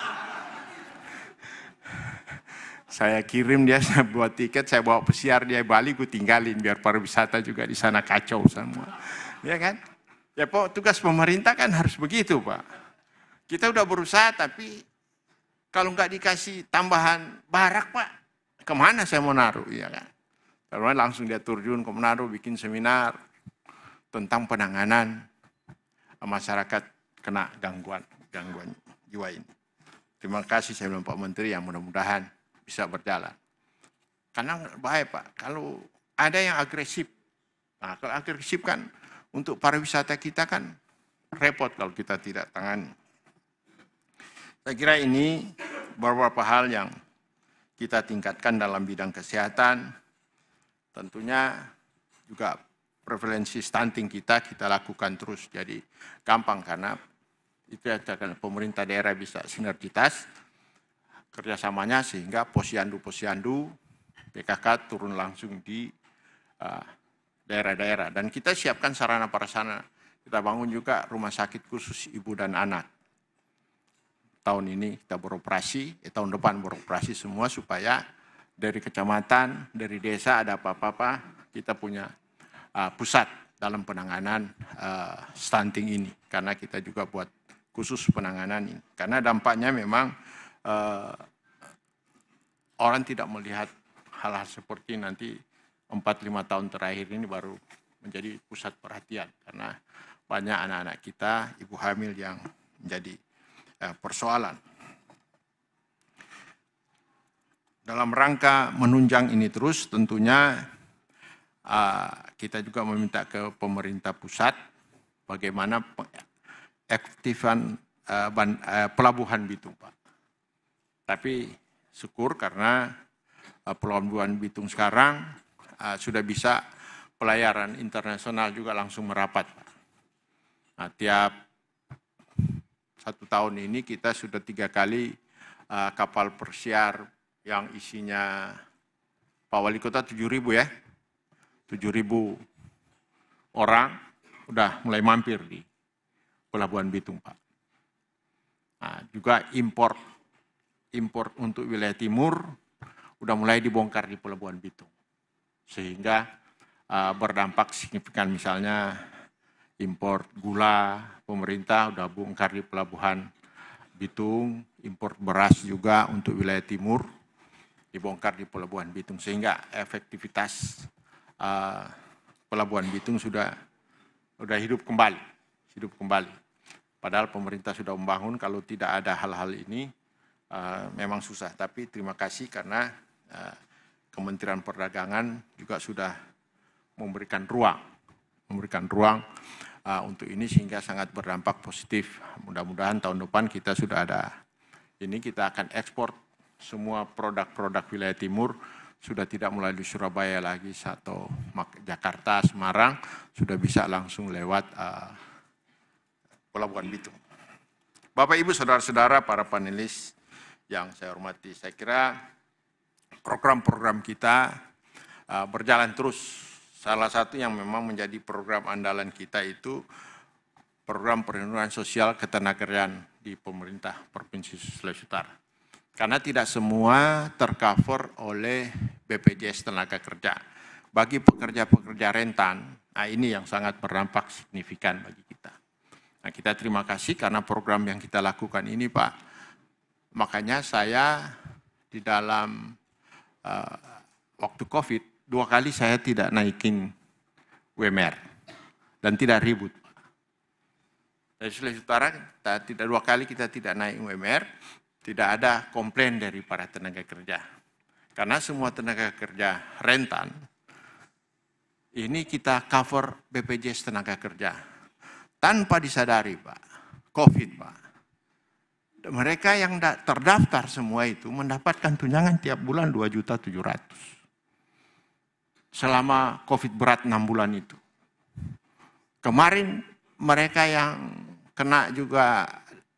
saya kirim dia, saya buat tiket, saya bawa pesiar dia Bali, gue tinggalin biar pariwisata juga di sana kacau semua. Ya kan? Ya Pak, tugas pemerintah kan harus begitu Pak. Kita udah berusaha tapi kalau nggak dikasih tambahan barak pak, kemana saya mau naruh ya kan? Karena langsung dia turjun ke Manado bikin seminar tentang penanganan masyarakat kena gangguan gangguan jiwa ini. Terima kasih saya bilang Pak Menteri yang mudah-mudahan bisa berjalan. Karena bahaya Pak, kalau ada yang agresif, nah kalau agresif kan untuk pariwisata kita kan repot kalau kita tidak tangani. Saya kira ini beberapa hal yang kita tingkatkan dalam bidang kesehatan. Tentunya juga prevalensi stunting kita kita lakukan terus jadi gampang karena itu yang pemerintah daerah bisa sinergitas kerjasamanya sehingga posyandu-posyandu PKK turun langsung di uh, daerah-daerah. Uh, Dan kita siapkan sarana prasarana. Kita bangun juga rumah sakit khusus ibu dan anak tahun ini kita beroperasi, eh, tahun depan beroperasi semua supaya dari kecamatan, dari desa ada apa-apa, kita punya uh, pusat dalam penanganan uh, stunting ini. Karena kita juga buat khusus penanganan ini. Karena dampaknya memang uh, orang tidak melihat hal-hal seperti nanti 4-5 tahun terakhir ini baru menjadi pusat perhatian karena banyak anak-anak kita, ibu hamil yang menjadi Eh, persoalan. Dalam rangka menunjang ini terus tentunya eh, kita juga meminta ke pemerintah pusat bagaimana aktifan eh, pelabuhan Bitung Pak. Tapi syukur karena pelabuhan Bitung sekarang sudah bisa pelayaran internasional juga langsung merapat Pak. Nah, tiap satu tahun ini kita sudah tiga kali eh, kapal persiar yang isinya Pak Wali Kota 7.000 ya, 7.000 orang udah mulai mampir di Pelabuhan Bitung Pak. Nah, juga impor impor untuk wilayah timur udah mulai dibongkar di Pelabuhan Bitung. Sehingga uh, berdampak signifikan misalnya impor gula, pemerintah sudah bongkar di pelabuhan Bitung, impor beras juga untuk wilayah timur dibongkar di pelabuhan Bitung sehingga efektivitas uh, pelabuhan Bitung sudah sudah hidup kembali, hidup kembali. Padahal pemerintah sudah membangun kalau tidak ada hal-hal ini uh, memang susah. Tapi terima kasih karena uh, Kementerian Perdagangan juga sudah memberikan ruang, memberikan ruang Ah, untuk ini sehingga sangat berdampak positif. Mudah-mudahan tahun depan kita sudah ada. Ini kita akan ekspor semua produk-produk wilayah timur sudah tidak melalui Surabaya lagi atau Jakarta, Semarang sudah bisa langsung lewat uh, Pelabuhan Bitung. Bapak Ibu saudara-saudara para panelis yang saya hormati, saya kira program-program kita ah, berjalan terus Salah satu yang memang menjadi program andalan kita itu program perlindungan sosial ketenagakerjaan di pemerintah Provinsi Sulawesi Utara. Karena tidak semua tercover oleh BPJS Tenaga Kerja. Bagi pekerja-pekerja rentan, nah ini yang sangat berdampak signifikan bagi kita. Nah kita terima kasih karena program yang kita lakukan ini Pak. Makanya saya di dalam uh, waktu COVID dua kali saya tidak naikin WMR dan tidak ribut. Dari Sulawesi Utara kita tidak dua kali kita tidak naik WMR, tidak ada komplain dari para tenaga kerja. Karena semua tenaga kerja rentan ini kita cover BPJS tenaga kerja tanpa disadari, Pak. COVID, Pak. Mereka yang terdaftar semua itu mendapatkan tunjangan tiap bulan 2.700 selama COVID berat 6 bulan itu. Kemarin mereka yang kena juga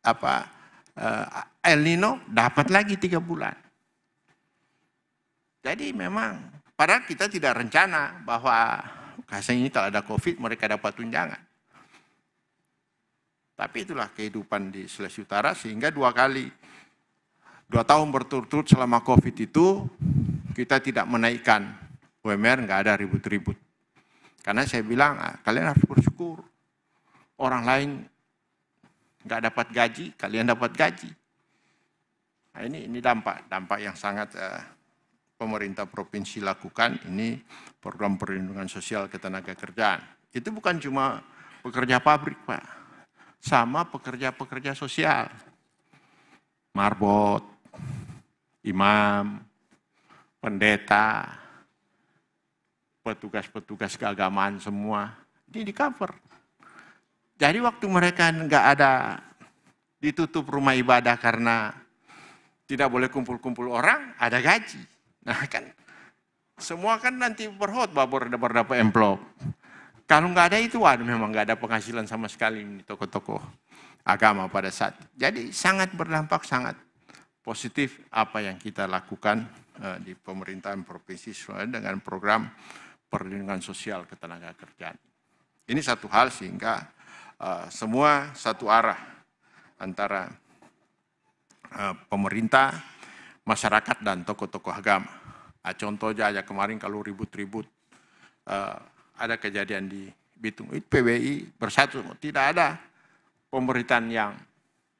apa eh, El Nino dapat lagi tiga bulan. Jadi memang padahal kita tidak rencana bahwa kasih ini kalau ada COVID mereka dapat tunjangan. Tapi itulah kehidupan di Sulawesi Utara sehingga dua kali dua tahun berturut-turut selama COVID itu kita tidak menaikkan UMR nggak ada ribut-ribut. Karena saya bilang, ah, kalian harus bersyukur. Orang lain nggak dapat gaji, kalian dapat gaji. Nah, ini ini dampak dampak yang sangat uh, pemerintah provinsi lakukan ini program perlindungan sosial ketenaga kerjaan. Itu bukan cuma pekerja pabrik, Pak. Sama pekerja-pekerja sosial. Marbot, imam, pendeta, petugas-petugas keagamaan semua, ini di cover. Jadi waktu mereka nggak ada ditutup rumah ibadah karena tidak boleh kumpul-kumpul orang, ada gaji. Nah kan semua kan nanti berhut ada berapa emplop. Kalau nggak ada itu, waduh memang nggak ada penghasilan sama sekali di toko-toko agama pada saat. Jadi sangat berdampak, sangat positif apa yang kita lakukan eh, di pemerintahan provinsi dengan program perlindungan sosial ketenaga kerjaan. Ini satu hal sehingga uh, semua satu arah antara uh, pemerintah, masyarakat, dan tokoh-tokoh agama. Nah, saja aja kemarin kalau ribut-ribut uh, ada kejadian di Bitung, itu PBI bersatu, tidak ada pemerintahan yang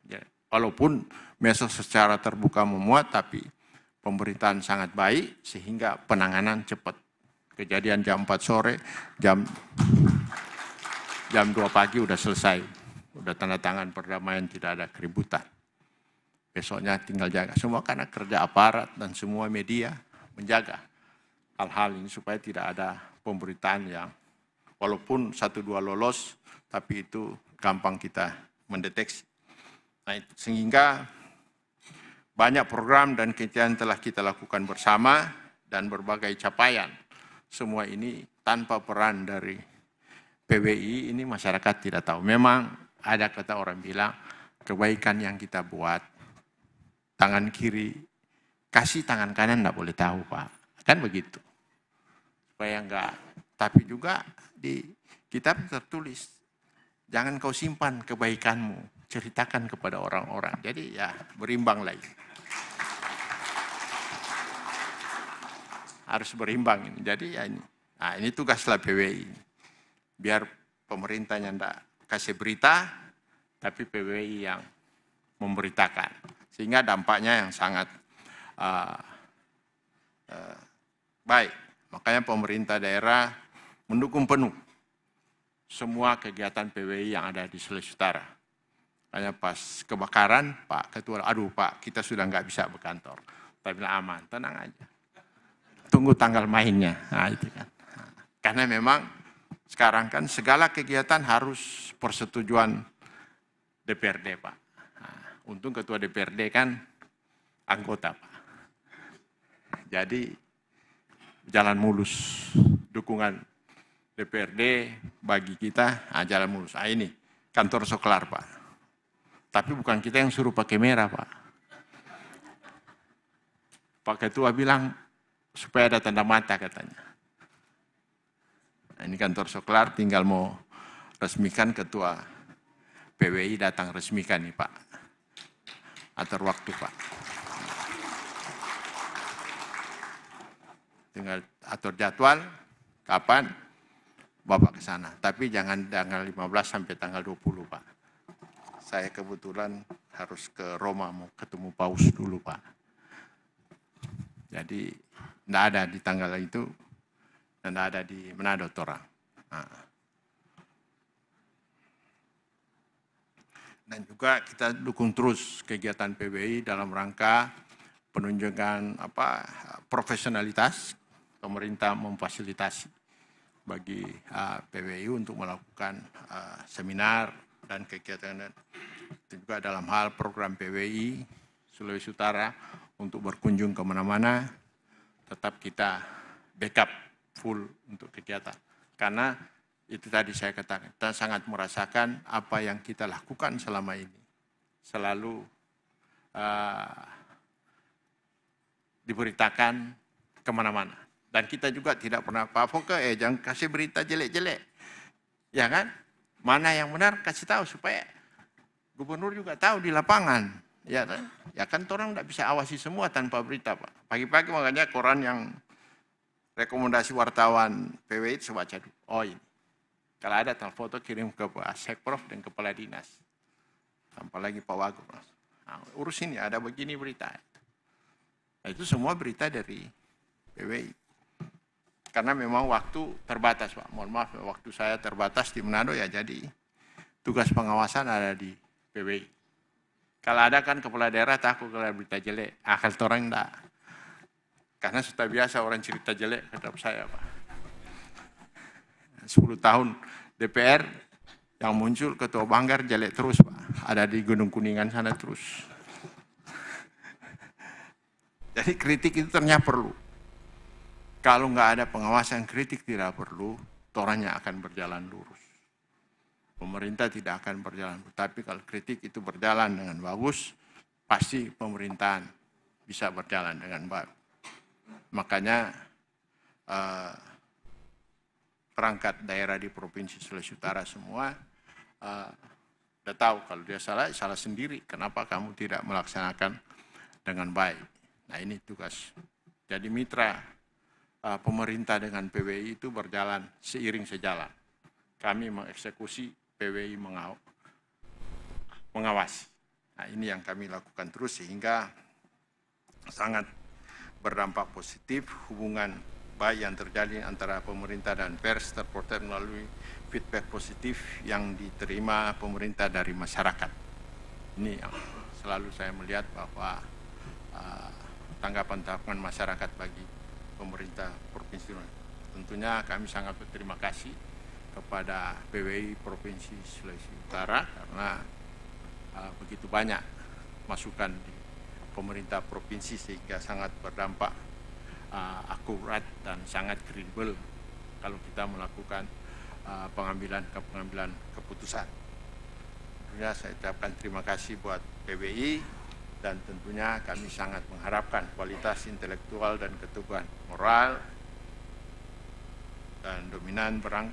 ya, walaupun mesos secara terbuka memuat, tapi pemerintahan sangat baik sehingga penanganan cepat. Kejadian jam 4 sore, jam jam 2 pagi udah selesai. Udah tanda tangan perdamaian, tidak ada keributan. Besoknya tinggal jaga. Semua karena kerja aparat dan semua media menjaga hal-hal ini supaya tidak ada pemberitaan yang walaupun satu dua lolos, tapi itu gampang kita mendeteksi. Nah, sehingga banyak program dan kegiatan telah kita lakukan bersama dan berbagai capaian semua ini tanpa peran dari PWI ini masyarakat tidak tahu. Memang ada kata orang bilang kebaikan yang kita buat tangan kiri kasih tangan kanan tidak boleh tahu pak kan begitu supaya enggak tapi juga di kitab tertulis jangan kau simpan kebaikanmu ceritakan kepada orang-orang jadi ya berimbang lagi harus berimbang ini. Jadi ya ini, nah ini tugaslah PWI. Biar pemerintahnya tidak kasih berita, tapi PWI yang memberitakan. Sehingga dampaknya yang sangat uh, uh, baik. Makanya pemerintah daerah mendukung penuh semua kegiatan PWI yang ada di Sulawesi Utara. Hanya pas kebakaran, Pak Ketua, aduh Pak, kita sudah nggak bisa berkantor. Tapi aman, tenang aja tunggu tanggal mainnya. Nah, itu kan. Karena memang sekarang kan segala kegiatan harus persetujuan DPRD, Pak. Nah, untung ketua DPRD kan anggota, Pak. Jadi jalan mulus dukungan DPRD bagi kita nah, jalan mulus. Ah ini kantor soklar, Pak. Tapi bukan kita yang suruh pakai merah, Pak. Pak Ketua bilang supaya ada tanda mata katanya. Nah, ini kantor Soklar tinggal mau resmikan ketua PWI datang resmikan nih Pak. Atur waktu Pak. Tinggal atur jadwal, kapan, Bapak ke sana. Tapi jangan tanggal 15 sampai tanggal 20 Pak. Saya kebetulan harus ke Roma mau ketemu Paus dulu Pak. Jadi tidak ada di tanggal itu dan tidak ada di Manado Tora. Nah. Dan juga kita dukung terus kegiatan PBI dalam rangka penunjukan apa profesionalitas pemerintah memfasilitasi bagi uh, ah, PBI untuk melakukan uh, seminar dan kegiatan dan juga dalam hal program PBI Sulawesi Utara untuk berkunjung kemana-mana, tetap kita backup full untuk kegiatan. Karena itu tadi saya katakan, kita sangat merasakan apa yang kita lakukan selama ini. Selalu uh, diberitakan kemana-mana. Dan kita juga tidak pernah, Pak ke, eh jangan kasih berita jelek-jelek. Ya kan? Mana yang benar, kasih tahu supaya gubernur juga tahu di lapangan. Ya, nah, ya kan orang tidak bisa awasi semua tanpa berita, Pak. Pagi-pagi makanya koran yang rekomendasi wartawan PWI itu sebaca Oh ini. Kalau ada tanpa foto kirim ke Pak Sekprov dan Kepala Dinas. Tanpa lagi Pak Wagub. Nah, urus ini ya, ada begini berita. Nah, itu semua berita dari PWI. Karena memang waktu terbatas, Pak. Mohon maaf, waktu saya terbatas di Manado ya jadi tugas pengawasan ada di PWI. Kalau ada kan kepala daerah takut kalau berita jelek. Akal ah, orang enggak. Karena sudah biasa orang cerita jelek terhadap saya, Pak. 10 tahun DPR yang muncul ketua banggar jelek terus, Pak. Ada di Gunung Kuningan sana terus. Jadi kritik itu ternyata perlu. Kalau nggak ada pengawasan kritik tidak perlu, toranya akan berjalan lurus pemerintah tidak akan berjalan. Tapi kalau kritik itu berjalan dengan bagus, pasti pemerintahan bisa berjalan dengan baik. Makanya eh, perangkat daerah di Provinsi Sulawesi Utara semua eh, udah tahu kalau dia salah, salah sendiri. Kenapa kamu tidak melaksanakan dengan baik? Nah ini tugas. Jadi mitra eh, pemerintah dengan PWI itu berjalan seiring sejalan. Kami mengeksekusi PWI mengaw mengawasi. Nah, ini yang kami lakukan terus sehingga sangat berdampak positif hubungan baik yang terjadi antara pemerintah dan pers terporter melalui feedback positif yang diterima pemerintah dari masyarakat. Ini yang selalu saya melihat bahwa ah, tanggapan-tanggapan masyarakat bagi pemerintah provinsi. Tentunya kami sangat berterima kasih kepada PWI Provinsi Sulawesi Utara karena uh, begitu banyak masukan di pemerintah provinsi sehingga sangat berdampak uh, akurat dan sangat kredibel kalau kita melakukan uh, pengambilan ke pengambilan keputusan. Tentunya saya ucapkan terima kasih buat PWI dan tentunya kami sangat mengharapkan kualitas intelektual dan ketubuhan moral dan dominan perang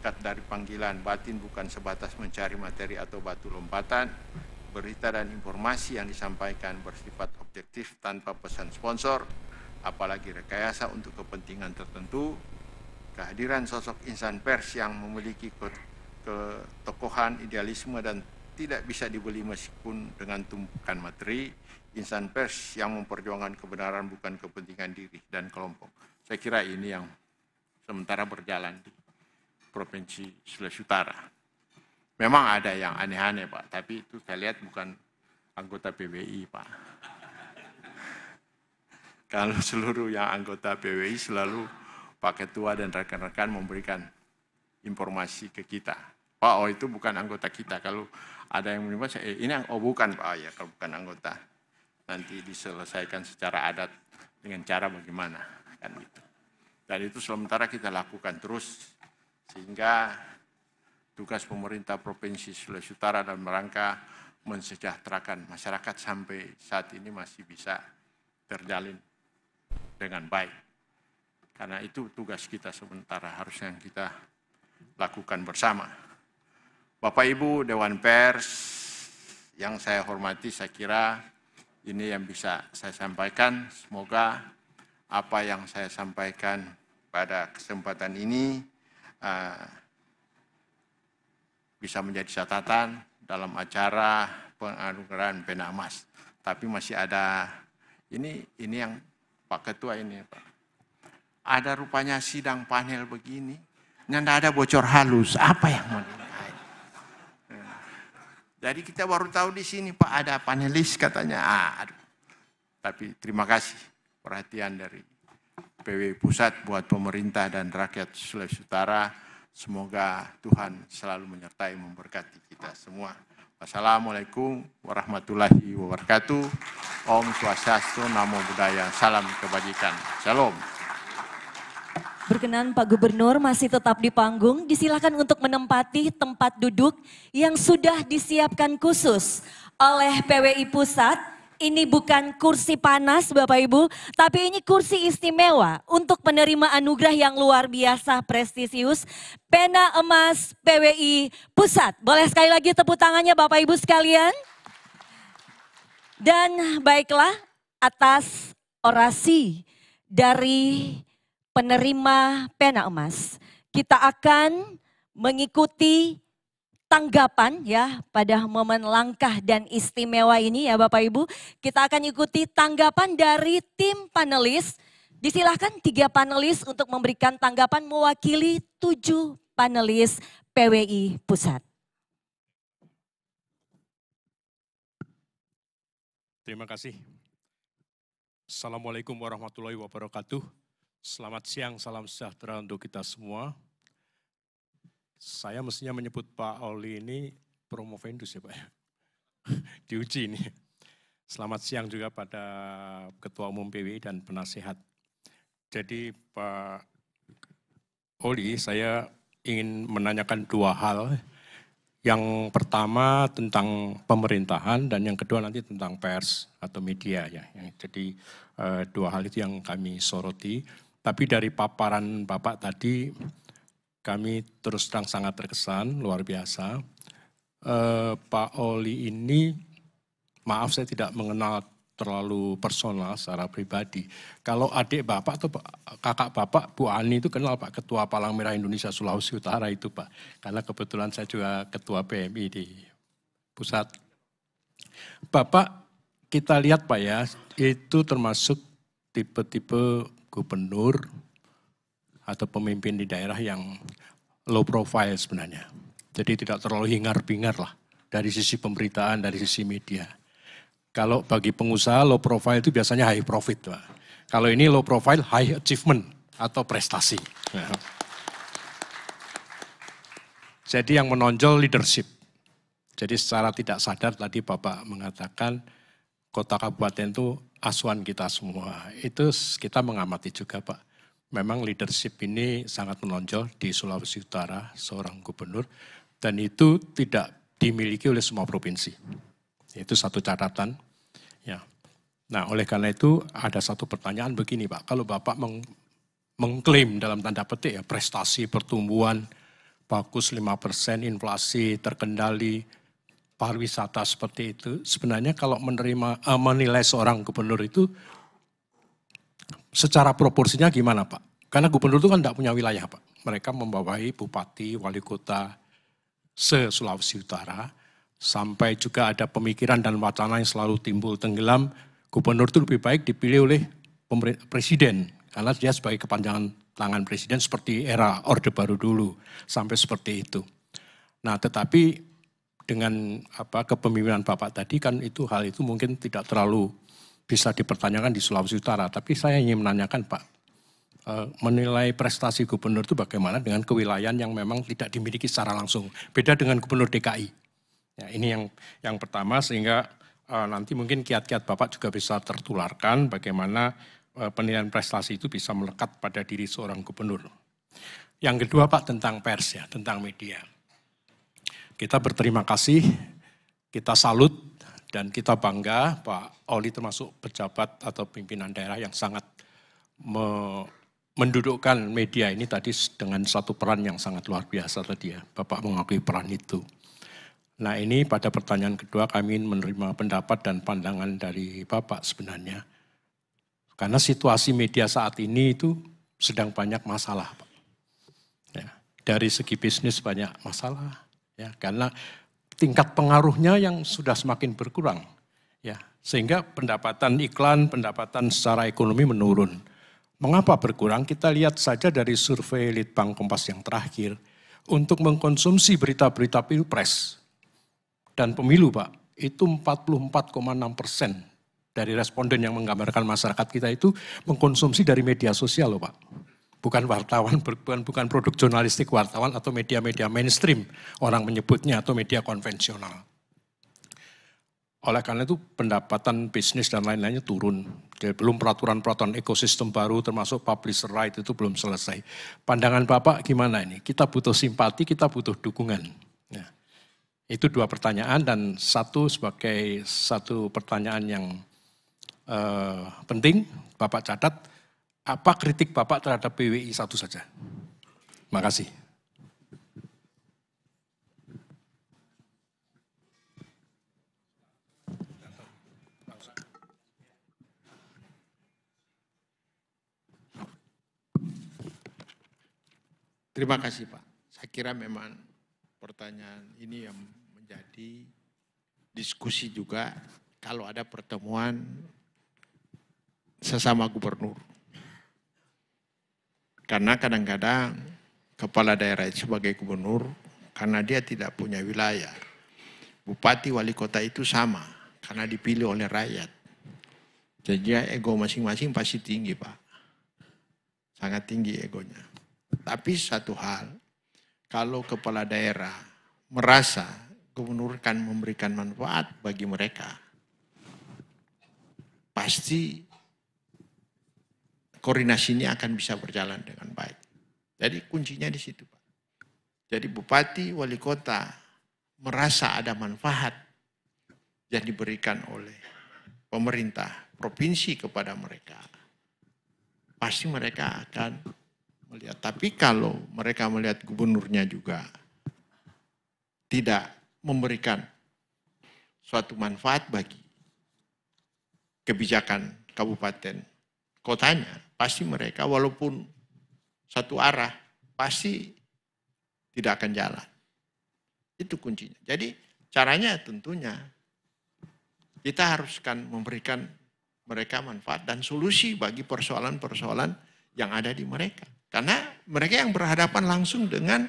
hakikat dari panggilan batin bukan sebatas mencari materi atau batu lompatan. Berita dan informasi yang disampaikan bersifat objektif tanpa pesan sponsor, apalagi rekayasa untuk kepentingan tertentu. Kehadiran sosok insan pers yang memiliki ketokohan, idealisme, dan tidak bisa dibeli meskipun dengan tumpukan materi, insan pers yang memperjuangkan kebenaran bukan kepentingan diri dan kelompok. Saya kira ini yang sementara berjalan. Provinsi Sulawesi Utara. Memang ada yang aneh-aneh Pak, tapi itu saya lihat bukan anggota PBI Pak. Kalau seluruh yang anggota PBI selalu Pak Ketua dan rekan-rekan memberikan informasi ke kita. Pak, oh itu bukan anggota kita. Kalau ada yang menerima, saya, eh, ini oh bukan Pak, ya kalau bukan anggota. Nanti diselesaikan secara adat dengan cara bagaimana. Kan gitu. Dan itu sementara kita lakukan terus sehingga tugas pemerintah Provinsi Sulawesi Utara dan merangka mensejahterakan masyarakat sampai saat ini masih bisa terjalin dengan baik. Karena itu tugas kita sementara harus yang kita lakukan bersama. Bapak Ibu Dewan Pers yang saya hormati, saya kira ini yang bisa saya sampaikan. Semoga apa yang saya sampaikan pada kesempatan ini Ah, bisa menjadi catatan dalam acara penganugerahan Pena Emas. Tapi masih ada ini ini yang Pak Ketua ini Pak. Ada rupanya sidang panel begini, yang ada bocor halus. Apa yang mau dinaik? Eh, jadi kita baru tahu di sini Pak ada panelis katanya. Ah, aduh. Tapi terima kasih perhatian dari PW Pusat buat pemerintah dan rakyat Sulawesi Utara. Semoga Tuhan selalu menyertai memberkati kita semua. Wassalamualaikum warahmatullahi wabarakatuh. Om Swastiastu, Namo Buddhaya, Salam Kebajikan. Shalom. Berkenan Pak Gubernur masih tetap di panggung, disilahkan untuk menempati tempat duduk yang sudah disiapkan khusus oleh PWI Pusat ini bukan kursi panas Bapak Ibu, tapi ini kursi istimewa untuk penerima anugerah yang luar biasa prestisius, Pena Emas PWI Pusat. Boleh sekali lagi tepuk tangannya Bapak Ibu sekalian. Dan baiklah atas orasi dari penerima pena emas, kita akan mengikuti tanggapan ya pada momen langkah dan istimewa ini ya Bapak Ibu. Kita akan ikuti tanggapan dari tim panelis. Disilahkan tiga panelis untuk memberikan tanggapan mewakili tujuh panelis PWI Pusat. Terima kasih. Assalamualaikum warahmatullahi wabarakatuh. Selamat siang, salam sejahtera untuk kita semua. Saya mestinya menyebut Pak Oli ini promovendus ya Pak ya. Diuji ini. Selamat siang juga pada Ketua Umum PWI dan penasehat. Jadi Pak Oli, saya ingin menanyakan dua hal. Yang pertama tentang pemerintahan dan yang kedua nanti tentang pers atau media ya. Jadi eh, dua hal itu yang kami soroti. Tapi dari paparan Bapak tadi kami terus terang sangat terkesan, luar biasa. Eh, Pak Oli ini, maaf saya tidak mengenal terlalu personal secara pribadi. Kalau adik bapak atau kakak bapak, Bu Ani itu kenal Pak Ketua Palang Merah Indonesia Sulawesi Utara itu Pak. Karena kebetulan saya juga Ketua PMI di pusat. Bapak kita lihat Pak ya, itu termasuk tipe-tipe gubernur atau pemimpin di daerah yang low profile sebenarnya. Jadi tidak terlalu hingar-bingar lah dari sisi pemberitaan, dari sisi media. Kalau bagi pengusaha low profile itu biasanya high profit, Pak. Kalau ini low profile high achievement atau prestasi. Ya. Jadi yang menonjol leadership. Jadi secara tidak sadar tadi Bapak mengatakan kota kabupaten itu asuhan kita semua. Itu kita mengamati juga Pak memang leadership ini sangat menonjol di Sulawesi Utara seorang gubernur dan itu tidak dimiliki oleh semua provinsi. Itu satu catatan. Ya. Nah, oleh karena itu ada satu pertanyaan begini, Pak. Kalau Bapak meng mengklaim dalam tanda petik ya prestasi pertumbuhan bagus 5%, inflasi terkendali, pariwisata seperti itu. Sebenarnya kalau menerima eh, menilai seorang gubernur itu secara proporsinya gimana Pak? Karena gubernur itu kan tidak punya wilayah Pak. Mereka membawahi bupati, wali kota se-Sulawesi Utara, sampai juga ada pemikiran dan wacana yang selalu timbul tenggelam, gubernur itu lebih baik dipilih oleh presiden, karena dia sebagai kepanjangan tangan presiden seperti era Orde Baru dulu, sampai seperti itu. Nah tetapi dengan apa kepemimpinan Bapak tadi kan itu hal itu mungkin tidak terlalu bisa dipertanyakan di Sulawesi Utara. Tapi saya ingin menanyakan Pak, eh, menilai prestasi gubernur itu bagaimana dengan kewilayahan yang memang tidak dimiliki secara langsung. Beda dengan gubernur DKI. Ya, ini yang yang pertama sehingga uh, nanti mungkin kiat-kiat Bapak juga bisa tertularkan bagaimana uh, penilaian prestasi itu bisa melekat pada diri seorang gubernur. Yang kedua Pak tentang pers ya, tentang media. Kita berterima kasih, kita salut dan kita bangga Pak Oli termasuk pejabat atau pimpinan daerah yang sangat me mendudukkan media ini tadi dengan satu peran yang sangat luar biasa tadi ya. Bapak mengakui peran itu. Nah ini pada pertanyaan kedua kami menerima pendapat dan pandangan dari Bapak sebenarnya. Karena situasi media saat ini itu sedang banyak masalah. Pak. Ya, dari segi bisnis banyak masalah. Ya, karena tingkat pengaruhnya yang sudah semakin berkurang Ya, sehingga pendapatan iklan, pendapatan secara ekonomi menurun. Mengapa berkurang? Kita lihat saja dari survei Litbang Kompas yang terakhir. Untuk mengkonsumsi berita-berita pilpres dan pemilu, Pak, itu 44,6 persen dari responden yang menggambarkan masyarakat kita itu mengkonsumsi dari media sosial loh Pak. Bukan wartawan, bukan, bukan produk jurnalistik wartawan atau media-media mainstream orang menyebutnya atau media konvensional. Oleh karena itu pendapatan bisnis dan lain-lainnya turun. Jadi belum peraturan-peraturan ekosistem baru termasuk publisher right itu belum selesai. Pandangan Bapak gimana ini? Kita butuh simpati, kita butuh dukungan. Ya. itu dua pertanyaan dan satu sebagai satu pertanyaan yang uh, penting Bapak catat. Apa kritik Bapak terhadap PWI satu saja? Terima kasih. Terima kasih Pak. Saya kira memang pertanyaan ini yang menjadi diskusi juga kalau ada pertemuan sesama gubernur. Karena kadang-kadang kepala daerah itu sebagai gubernur karena dia tidak punya wilayah. Bupati wali kota itu sama karena dipilih oleh rakyat. Jadi ya ego masing-masing pasti tinggi Pak. Sangat tinggi egonya. Tapi satu hal, kalau kepala daerah merasa gubernur kan memberikan manfaat bagi mereka, pasti koordinasinya akan bisa berjalan dengan baik. Jadi kuncinya di situ, Pak. Jadi bupati, wali kota merasa ada manfaat yang diberikan oleh pemerintah provinsi kepada mereka, pasti mereka akan melihat. Tapi kalau mereka melihat gubernurnya juga tidak memberikan suatu manfaat bagi kebijakan kabupaten kotanya, pasti mereka walaupun satu arah, pasti tidak akan jalan. Itu kuncinya. Jadi caranya tentunya kita haruskan memberikan mereka manfaat dan solusi bagi persoalan-persoalan yang ada di mereka. Karena mereka yang berhadapan langsung dengan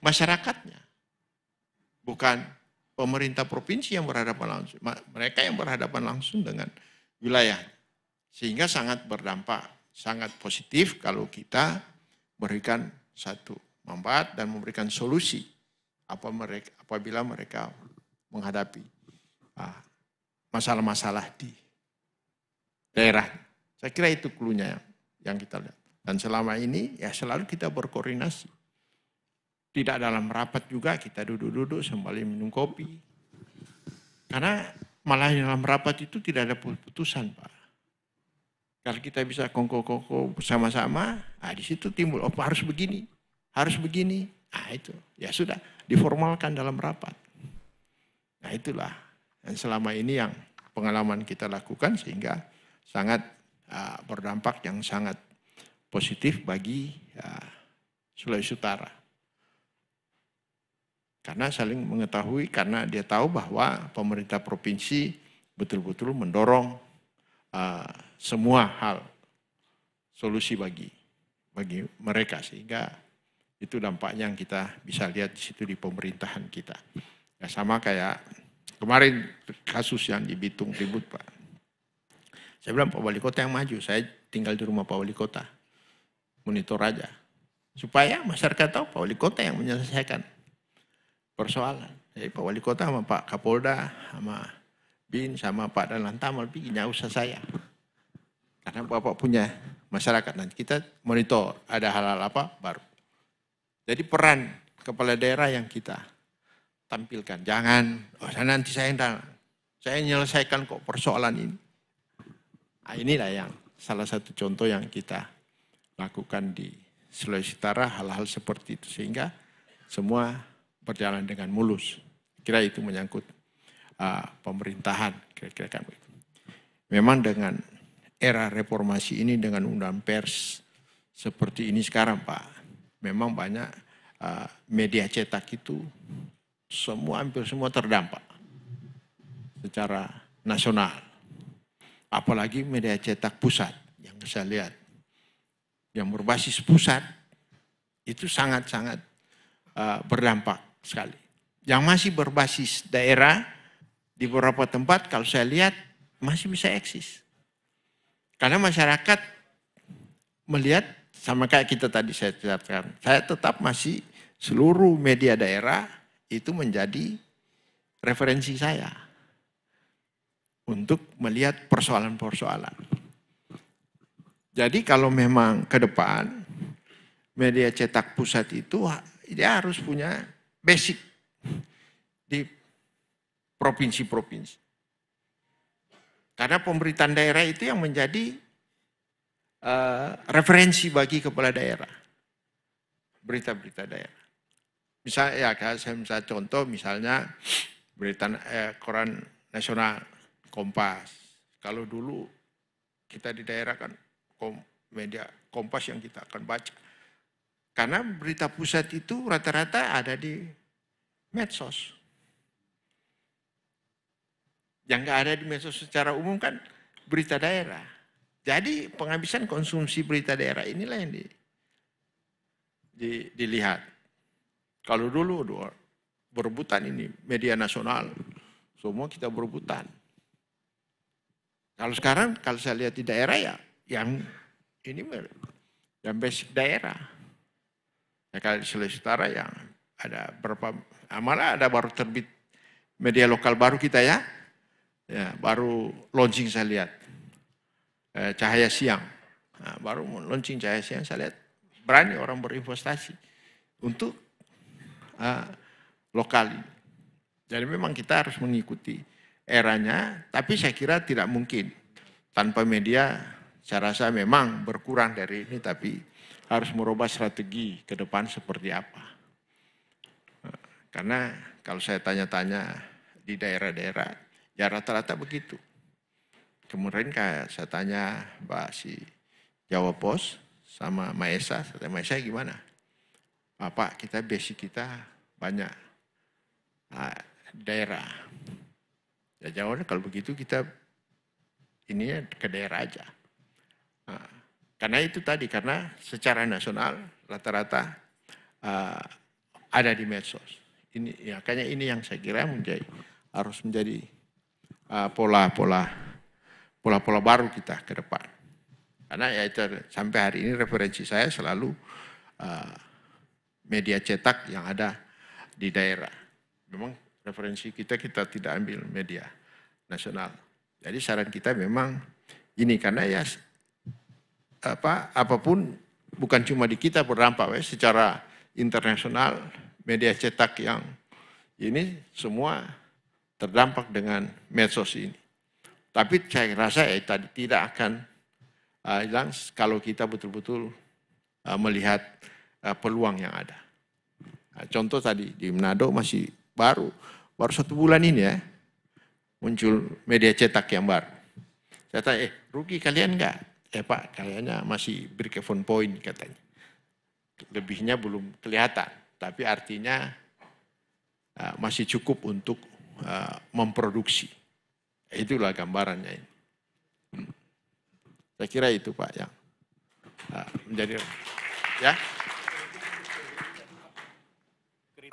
masyarakatnya. Bukan pemerintah provinsi yang berhadapan langsung. Mereka yang berhadapan langsung dengan wilayah. Sehingga sangat berdampak, sangat positif kalau kita berikan satu manfaat dan memberikan solusi apabila mereka menghadapi ah, masalah-masalah di daerah. Saya kira itu klunya yang kita lihat. Dan selama ini ya selalu kita berkoordinasi. Tidak dalam rapat juga kita duduk-duduk sembali minum kopi. Karena malah dalam rapat itu tidak ada putusan Pak. Kalau kita bisa kongko-kongko bersama-sama, nah di situ timbul, oh harus begini, harus begini. Nah itu, ya sudah, diformalkan dalam rapat. Nah itulah, dan selama ini yang pengalaman kita lakukan sehingga sangat uh, berdampak yang sangat positif bagi ya, Sulawesi Utara. Karena saling mengetahui, karena dia tahu bahwa pemerintah provinsi betul-betul mendorong uh, semua hal solusi bagi bagi mereka sehingga itu dampaknya yang kita bisa lihat di situ di pemerintahan kita. Ya sama kayak kemarin kasus yang di Bitung ribut Pak. Saya bilang Pak Wali Kota yang maju, saya tinggal di rumah Pak Wali Kota monitor aja. Supaya masyarakat tahu Pak Wali Kota yang menyelesaikan persoalan. Jadi Pak Wali Kota sama Pak Kapolda, sama BIN, sama Pak dan Tamal, pergi nggak usah saya. Karena Bapak punya masyarakat, nanti kita monitor ada hal-hal apa baru. Jadi peran kepala daerah yang kita tampilkan. Jangan, oh nanti saya yang saya menyelesaikan kok persoalan ini. Nah, inilah yang salah satu contoh yang kita lakukan di Sulawesi Utara hal-hal seperti itu sehingga semua berjalan dengan mulus. Kira itu menyangkut uh, pemerintahan kira-kira kan begitu. Memang dengan era reformasi ini dengan undang pers seperti ini sekarang Pak, memang banyak uh, media cetak itu semua hampir semua terdampak secara nasional. Apalagi media cetak pusat yang saya lihat yang berbasis pusat itu sangat-sangat uh, berdampak sekali. Yang masih berbasis daerah di beberapa tempat kalau saya lihat masih bisa eksis. Karena masyarakat melihat sama kayak kita tadi saya ceritakan, saya tetap masih seluruh media daerah itu menjadi referensi saya untuk melihat persoalan-persoalan. Jadi kalau memang ke depan media cetak pusat itu dia harus punya basic di provinsi-provinsi. Karena pemberitaan daerah itu yang menjadi uh, referensi bagi kepala daerah. Berita-berita daerah. Misalnya, ya, saya bisa contoh misalnya berita eh, koran nasional Kompas. Kalau dulu kita di daerah kan kom, media Kompas yang kita akan baca. Karena berita pusat itu rata-rata ada di medsos. Yang nggak ada di medsos secara umum kan berita daerah. Jadi penghabisan konsumsi berita daerah inilah yang di, di, dilihat. Kalau dulu dua berebutan ini media nasional, semua kita berebutan. Kalau sekarang kalau saya lihat di daerah ya yang ini yang basic daerah. Ya, kalau di Sulawesi Utara yang ada berapa amalah ya, ada baru terbit media lokal baru kita ya. Ya, baru launching saya lihat. Eh, cahaya siang. Nah, baru launching cahaya siang saya lihat berani orang berinvestasi untuk uh, lokal. Jadi memang kita harus mengikuti eranya, tapi saya kira tidak mungkin tanpa media saya rasa memang berkurang dari ini, tapi harus merubah strategi ke depan seperti apa. Karena kalau saya tanya-tanya di daerah-daerah, ya rata-rata begitu. Kemarin saya tanya Mbak si Jawa Pos sama Maesa, saya tanya Maesa gimana? Bapak kita basic kita banyak nah, daerah. Ya jawabnya kalau begitu kita ininya ke daerah aja karena itu tadi, karena secara nasional rata-rata uh, ada di medsos. Ini ya, kayaknya ini yang saya kira menjadi harus menjadi pola-pola eh, uh, pola-pola baru kita ke depan. Karena ya itu sampai hari ini referensi saya selalu uh, media cetak yang ada di daerah. Memang referensi kita kita tidak ambil media nasional. Jadi saran kita memang ini karena ya apa apapun bukan cuma di kita berdampak ya, secara internasional media cetak yang ini semua terdampak dengan medsos ini. Tapi saya rasa ya tadi tidak akan uh, hilang kalau kita betul-betul uh, melihat uh, peluang yang ada. Nah, contoh tadi di Manado masih baru, baru satu bulan ini ya muncul media cetak yang baru. Saya tanya, eh rugi kalian enggak? eh Pak kayaknya masih break-even katanya. Lebihnya belum kelihatan, tapi artinya uh, masih cukup untuk uh, memproduksi. Itulah gambarannya ini. Hmm. Saya kira itu Pak yang uh, menjadi ya.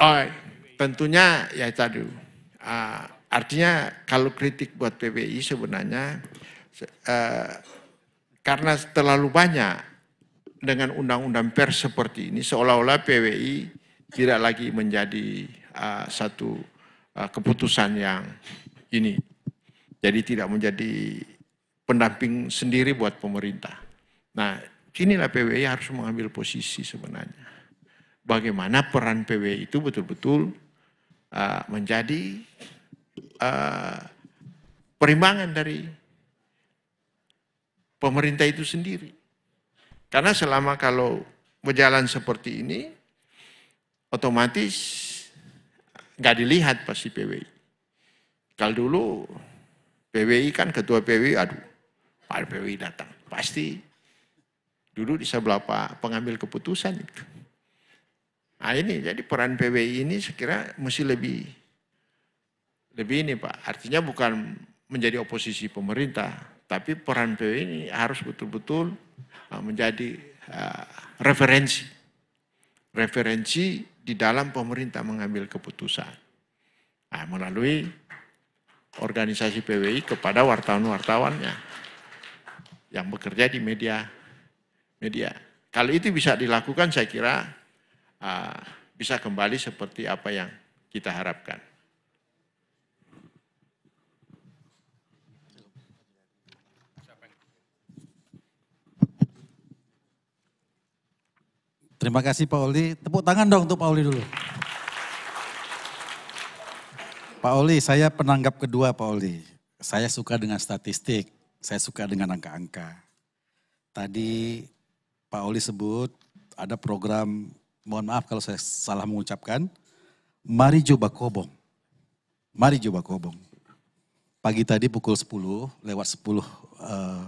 Oh, tentunya ya tadi. Uh, artinya kalau kritik buat PBI sebenarnya uh, karena terlalu banyak dengan undang-undang pers seperti ini, seolah-olah PWI tidak lagi menjadi uh, satu uh, keputusan yang ini. Jadi tidak menjadi pendamping sendiri buat pemerintah. Nah, inilah PWI harus mengambil posisi sebenarnya. Bagaimana peran PWI itu betul-betul uh, menjadi uh, perimbangan dari pemerintah itu sendiri. Karena selama kalau berjalan seperti ini, otomatis nggak dilihat pasti PWI. Kalau dulu PWI kan ketua PWI, aduh, Pak PWI datang. Pasti dulu di sebelah Pak pengambil keputusan itu. Nah ini, jadi peran PWI ini sekira mesti lebih, lebih ini Pak. Artinya bukan menjadi oposisi pemerintah, tapi peran PW ini harus betul-betul uh, menjadi uh, referensi. Referensi di dalam pemerintah mengambil keputusan. Nah, melalui organisasi PWI kepada wartawan-wartawannya yang bekerja di media media. Kalau itu bisa dilakukan saya kira uh, bisa kembali seperti apa yang kita harapkan. Terima kasih Pak Oli. Tepuk tangan dong untuk Pak Oli dulu. Pak Oli, saya penanggap kedua Pak Oli. Saya suka dengan statistik, saya suka dengan angka-angka. Tadi Pak Oli sebut ada program, mohon maaf kalau saya salah mengucapkan, Mari Coba Kobong. Mari Coba Kobong. Pagi tadi pukul 10, lewat 10 uh, eh,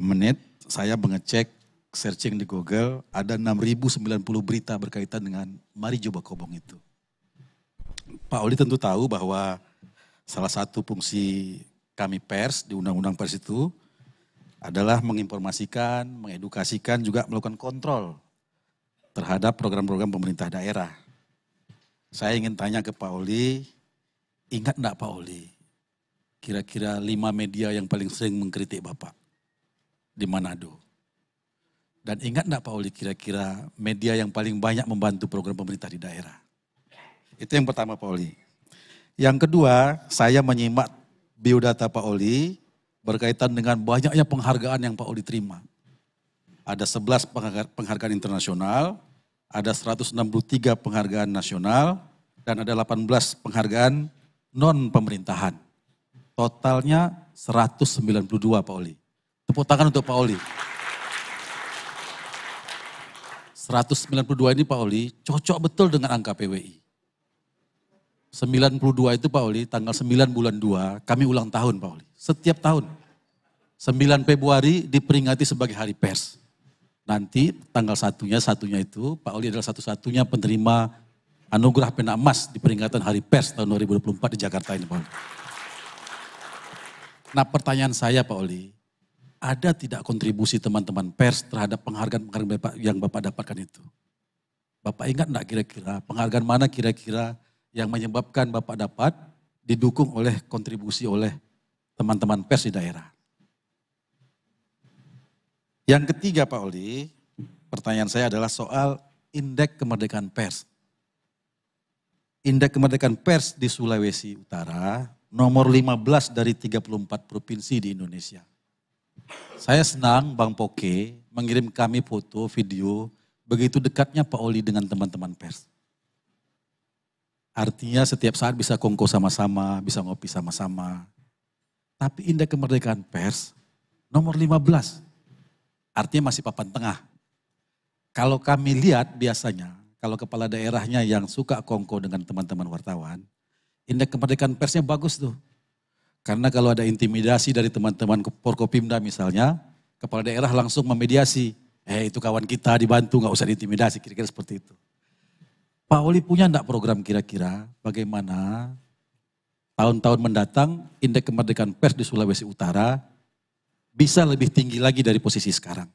menit, saya mengecek searching di Google, ada 6.090 berita berkaitan dengan Mari Coba Kobong itu. Pak Oli tentu tahu bahwa salah satu fungsi kami pers di Undang-Undang Pers itu adalah menginformasikan, mengedukasikan, juga melakukan kontrol terhadap program-program pemerintah daerah. Saya ingin tanya ke Pak Oli, ingat enggak Pak Oli, kira-kira lima media yang paling sering mengkritik Bapak di Manado? Dan ingat enggak Pak Oli kira-kira media yang paling banyak membantu program pemerintah di daerah? Itu yang pertama Pak Oli. Yang kedua, saya menyimak biodata Pak Oli berkaitan dengan banyaknya penghargaan yang Pak Oli terima. Ada 11 penghargaan internasional, ada 163 penghargaan nasional, dan ada 18 penghargaan non-pemerintahan. Totalnya 192 Pak Oli. Tepuk tangan untuk Pak Oli. 192 ini Pak Oli cocok betul dengan angka PWI. 92 itu Pak Oli tanggal 9 bulan 2 kami ulang tahun Pak Oli. Setiap tahun. 9 Februari diperingati sebagai hari pers. Nanti tanggal satunya, satunya itu Pak Oli adalah satu-satunya penerima anugerah pena emas di peringatan hari pers tahun 2024 di Jakarta ini Pak Oli. Nah pertanyaan saya Pak Oli, ada tidak kontribusi teman-teman pers terhadap penghargaan-penghargaan Bapak yang Bapak dapatkan itu? Bapak ingat enggak kira-kira penghargaan mana kira-kira yang menyebabkan Bapak dapat didukung oleh kontribusi oleh teman-teman pers di daerah? Yang ketiga Pak Oli, pertanyaan saya adalah soal indeks kemerdekaan pers. Indeks kemerdekaan pers di Sulawesi Utara nomor 15 dari 34 provinsi di Indonesia. Saya senang Bang Poke mengirim kami foto, video begitu dekatnya Pak Oli dengan teman-teman pers. Artinya setiap saat bisa kongko sama-sama, bisa ngopi sama-sama. Tapi indah kemerdekaan pers nomor 15. Artinya masih papan tengah. Kalau kami lihat biasanya, kalau kepala daerahnya yang suka kongko dengan teman-teman wartawan, indah kemerdekaan persnya bagus tuh. Karena kalau ada intimidasi dari teman-teman Porkopimda misalnya, kepala daerah langsung memediasi. Eh itu kawan kita dibantu, nggak usah diintimidasi, kira-kira seperti itu. Pak Oli punya enggak program kira-kira bagaimana tahun-tahun mendatang indeks kemerdekaan pers di Sulawesi Utara bisa lebih tinggi lagi dari posisi sekarang?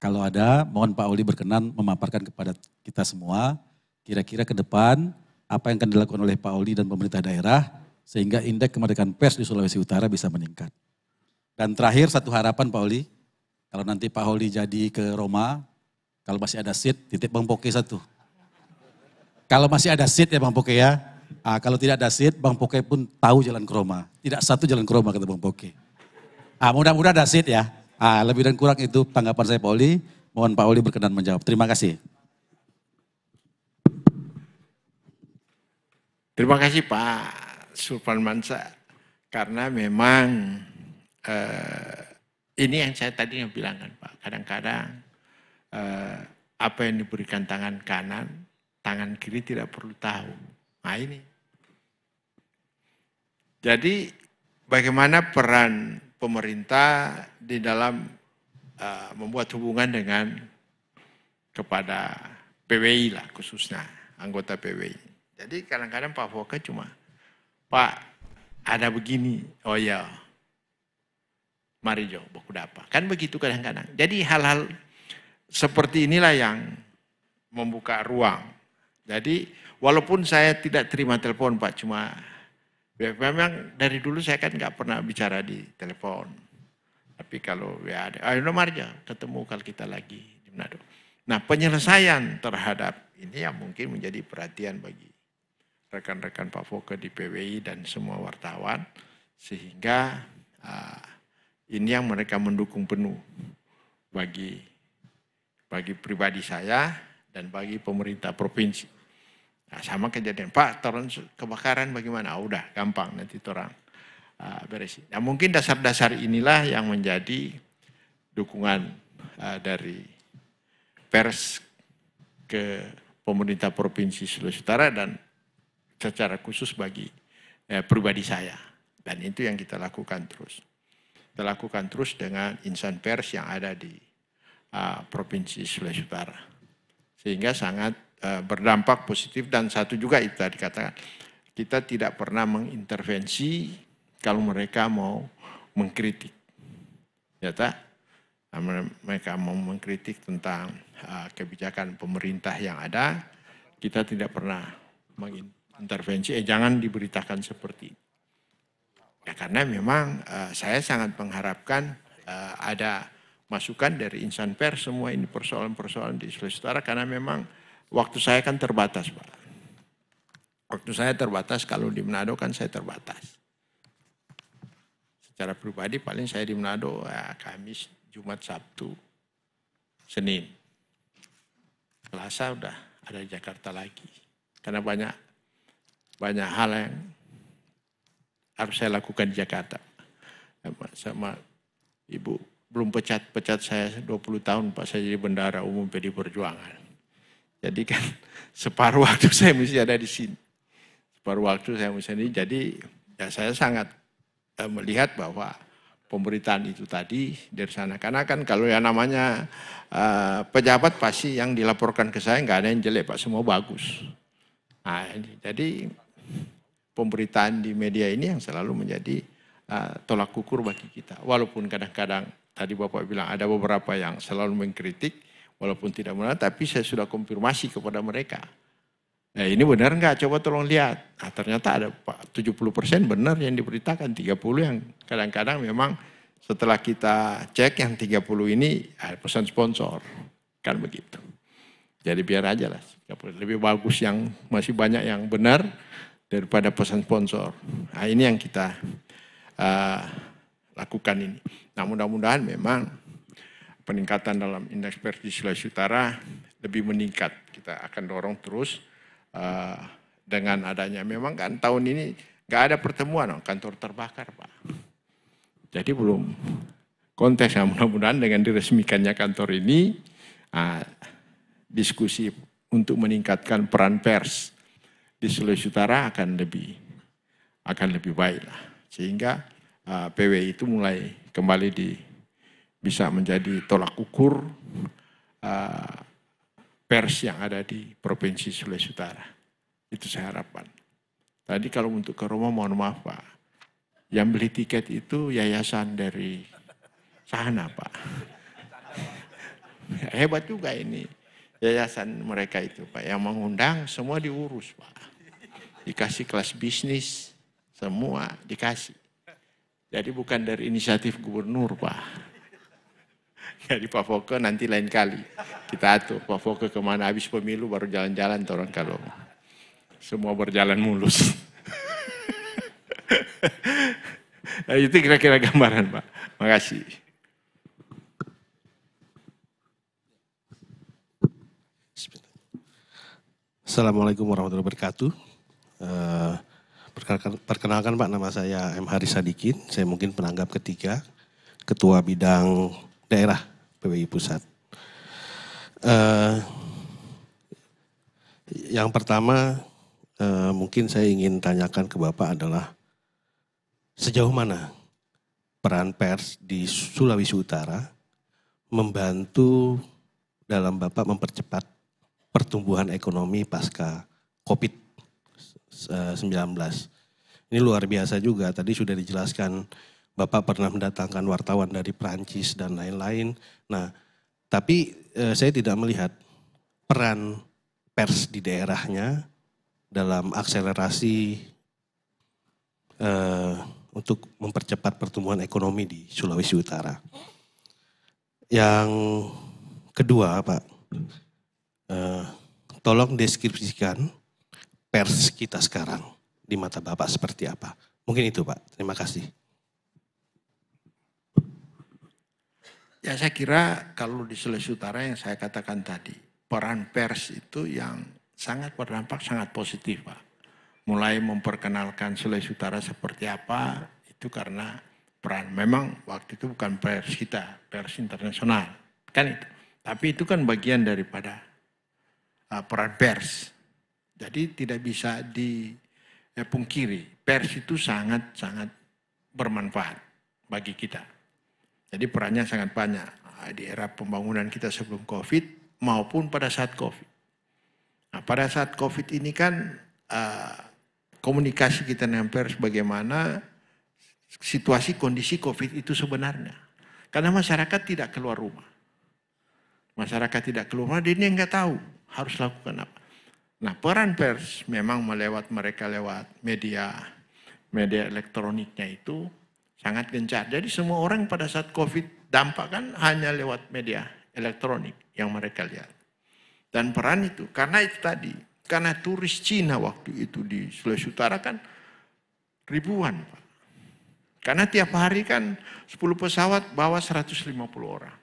Kalau ada, mohon Pak Oli berkenan memaparkan kepada kita semua kira-kira ke depan apa yang akan dilakukan oleh Pak Oli dan pemerintah daerah sehingga indeks kemerdekaan pers di Sulawesi Utara bisa meningkat. Dan terakhir satu harapan Pak Oli, kalau nanti Pak Oli jadi ke Roma, kalau masih ada seat, titik Bang Poke satu. Kalau masih ada seat ya Bang Poke ya. nah, kalau tidak ada seat, Bang Poke pun tahu jalan ke Roma. Tidak satu jalan ke Roma kata Bang Poke. Nah, mudah-mudahan ada seat ya. Nah, lebih dan kurang itu tanggapan saya Pak Oli. Mohon Pak Oli berkenan menjawab. Terima kasih. Terima kasih Pak Mansa karena memang eh, ini yang saya tadi yang bilangkan Pak, kadang-kadang eh, apa yang diberikan tangan kanan, tangan kiri tidak perlu tahu. Nah ini. Jadi bagaimana peran pemerintah di dalam eh, membuat hubungan dengan kepada PWI lah khususnya anggota PWI. Jadi kadang-kadang Pak Foka cuma Pak, ada begini. Oh ya, mari jo, buku dapat. Kan begitu kadang-kadang. Jadi hal-hal seperti inilah yang membuka ruang. Jadi walaupun saya tidak terima telepon Pak, cuma memang dari dulu saya kan nggak pernah bicara di telepon. Tapi kalau ya ada, ayo marja ketemu kalau kita lagi di Manado. Nah penyelesaian terhadap ini yang mungkin menjadi perhatian bagi rekan-rekan Pak Foke di PWI dan semua wartawan sehingga uh, ini yang mereka mendukung penuh bagi bagi pribadi saya dan bagi pemerintah provinsi. Nah, sama kejadian Pak, toron kebakaran bagaimana? Oh, udah gampang nanti terang uh, ah, beresin. Nah, mungkin dasar-dasar inilah yang menjadi dukungan uh, dari pers ke pemerintah provinsi Sulawesi Utara dan secara khusus bagi eh, pribadi saya. Dan itu yang kita lakukan terus. Kita lakukan terus dengan insan pers yang ada di uh, Provinsi Sulawesi Utara. Sehingga sangat uh, berdampak positif dan satu juga itu tadi katakan, kita tidak pernah mengintervensi kalau mereka mau mengkritik. Ya tak? Mereka mau mengkritik tentang eh, kebijakan pemerintah yang ada, kita tidak pernah mengintervensi intervensi, eh jangan diberitakan seperti ini. Ya karena memang uh, saya sangat mengharapkan uh, ada masukan dari insan pers semua ini persoalan-persoalan di Sulawesi Utara karena memang waktu saya kan terbatas Pak. Waktu saya terbatas kalau di Manado kan saya terbatas. Secara pribadi paling saya di Manado ya, Kamis, Jumat, Sabtu, Senin. Selasa udah ada Jakarta lagi. Karena banyak banyak hal yang harus saya lakukan di Jakarta. Sama, ibu belum pecat-pecat saya 20 tahun Pak saya jadi bendara umum PD Perjuangan. Jadi kan separuh waktu saya mesti ada di sini. Separuh waktu saya mesti ini. Jadi ya saya sangat eh, melihat bahwa pemberitaan itu tadi dari sana. Karena kan kalau yang namanya uh, pejabat pasti yang dilaporkan ke saya nggak ada yang jelek pak, semua bagus. Nah, jadi pemberitaan di media ini yang selalu menjadi uh, tolak ukur bagi kita. Walaupun kadang-kadang tadi Bapak bilang ada beberapa yang selalu mengkritik, walaupun tidak benar, tapi saya sudah konfirmasi kepada mereka. Nah ini benar nggak? Coba tolong lihat. Nah, ternyata ada 70% persen benar yang diberitakan, 30 yang kadang-kadang memang setelah kita cek yang 30 ini ada ah, pesan sponsor. Kan begitu. Jadi biar aja lah. Lebih bagus yang masih banyak yang benar daripada pesan sponsor. Nah, ini yang kita uh, lakukan ini. Nah, mudah-mudahan memang peningkatan dalam indeks di Sulawesi Utara lebih meningkat. Kita akan dorong terus uh, dengan adanya. Memang kan tahun ini nggak ada pertemuan oh, kantor terbakar, Pak. Jadi belum konteks. Nah, mudah-mudahan dengan diresmikannya kantor ini, uh, diskusi untuk meningkatkan peran pers di Sulawesi Utara akan lebih akan lebih baik lah. Sehingga uh, PW itu mulai kembali di bisa menjadi tolak ukur uh, pers yang ada di Provinsi Sulawesi Utara. Itu saya harapkan Tadi kalau untuk ke Roma mohon maaf Pak. Yang beli tiket itu yayasan dari sana Pak. Hebat juga ini yayasan mereka itu Pak. Yang mengundang semua diurus Pak dikasih kelas bisnis, semua dikasih. Jadi bukan dari inisiatif gubernur, Pak. Jadi Pak Foke nanti lain kali kita atur. Pak Foke kemana habis pemilu baru jalan-jalan orang kalau semua berjalan mulus. nah, itu kira-kira gambaran Pak. Makasih. Assalamualaikum warahmatullahi wabarakatuh. Eh, perkenalkan, perkenalkan Pak, nama saya M. Haris Sadikin. Saya mungkin penanggap ketiga, Ketua Bidang Daerah PWI Pusat. Uh, yang pertama uh, mungkin saya ingin tanyakan ke Bapak adalah sejauh mana peran pers di Sulawesi Utara membantu dalam Bapak mempercepat pertumbuhan ekonomi pasca COVID 19 ini luar biasa juga, tadi sudah dijelaskan Bapak pernah mendatangkan wartawan dari Perancis dan lain-lain. Nah, tapi eh, saya tidak melihat peran pers di daerahnya dalam akselerasi eh, untuk mempercepat pertumbuhan ekonomi di Sulawesi Utara. Yang kedua, Pak, eh, tolong deskripsikan pers kita sekarang di mata Bapak seperti apa. Mungkin itu Pak, terima kasih. Ya saya kira kalau di Sulawesi Utara yang saya katakan tadi, peran pers itu yang sangat berdampak sangat positif Pak. Mulai memperkenalkan Sulawesi Utara seperti apa, itu karena peran. Memang waktu itu bukan pers kita, pers internasional. Kan itu. Tapi itu kan bagian daripada uh, peran pers. Jadi tidak bisa dipungkiri, eh, pers itu sangat-sangat bermanfaat bagi kita. Jadi perannya sangat banyak ah, di era pembangunan kita sebelum COVID maupun pada saat COVID. Nah, pada saat COVID ini kan ah, komunikasi kita dengan pers bagaimana situasi kondisi COVID itu sebenarnya. Karena masyarakat tidak keluar rumah. Masyarakat tidak keluar rumah, dia nggak tahu harus lakukan apa. Nah, peran pers memang melewat mereka lewat media media elektroniknya itu sangat gencar. Jadi semua orang pada saat Covid dampak kan hanya lewat media elektronik yang mereka lihat. Dan peran itu karena itu tadi, karena turis Cina waktu itu di Sulawesi Utara kan ribuan, Pak. Karena tiap hari kan 10 pesawat bawa 150 orang.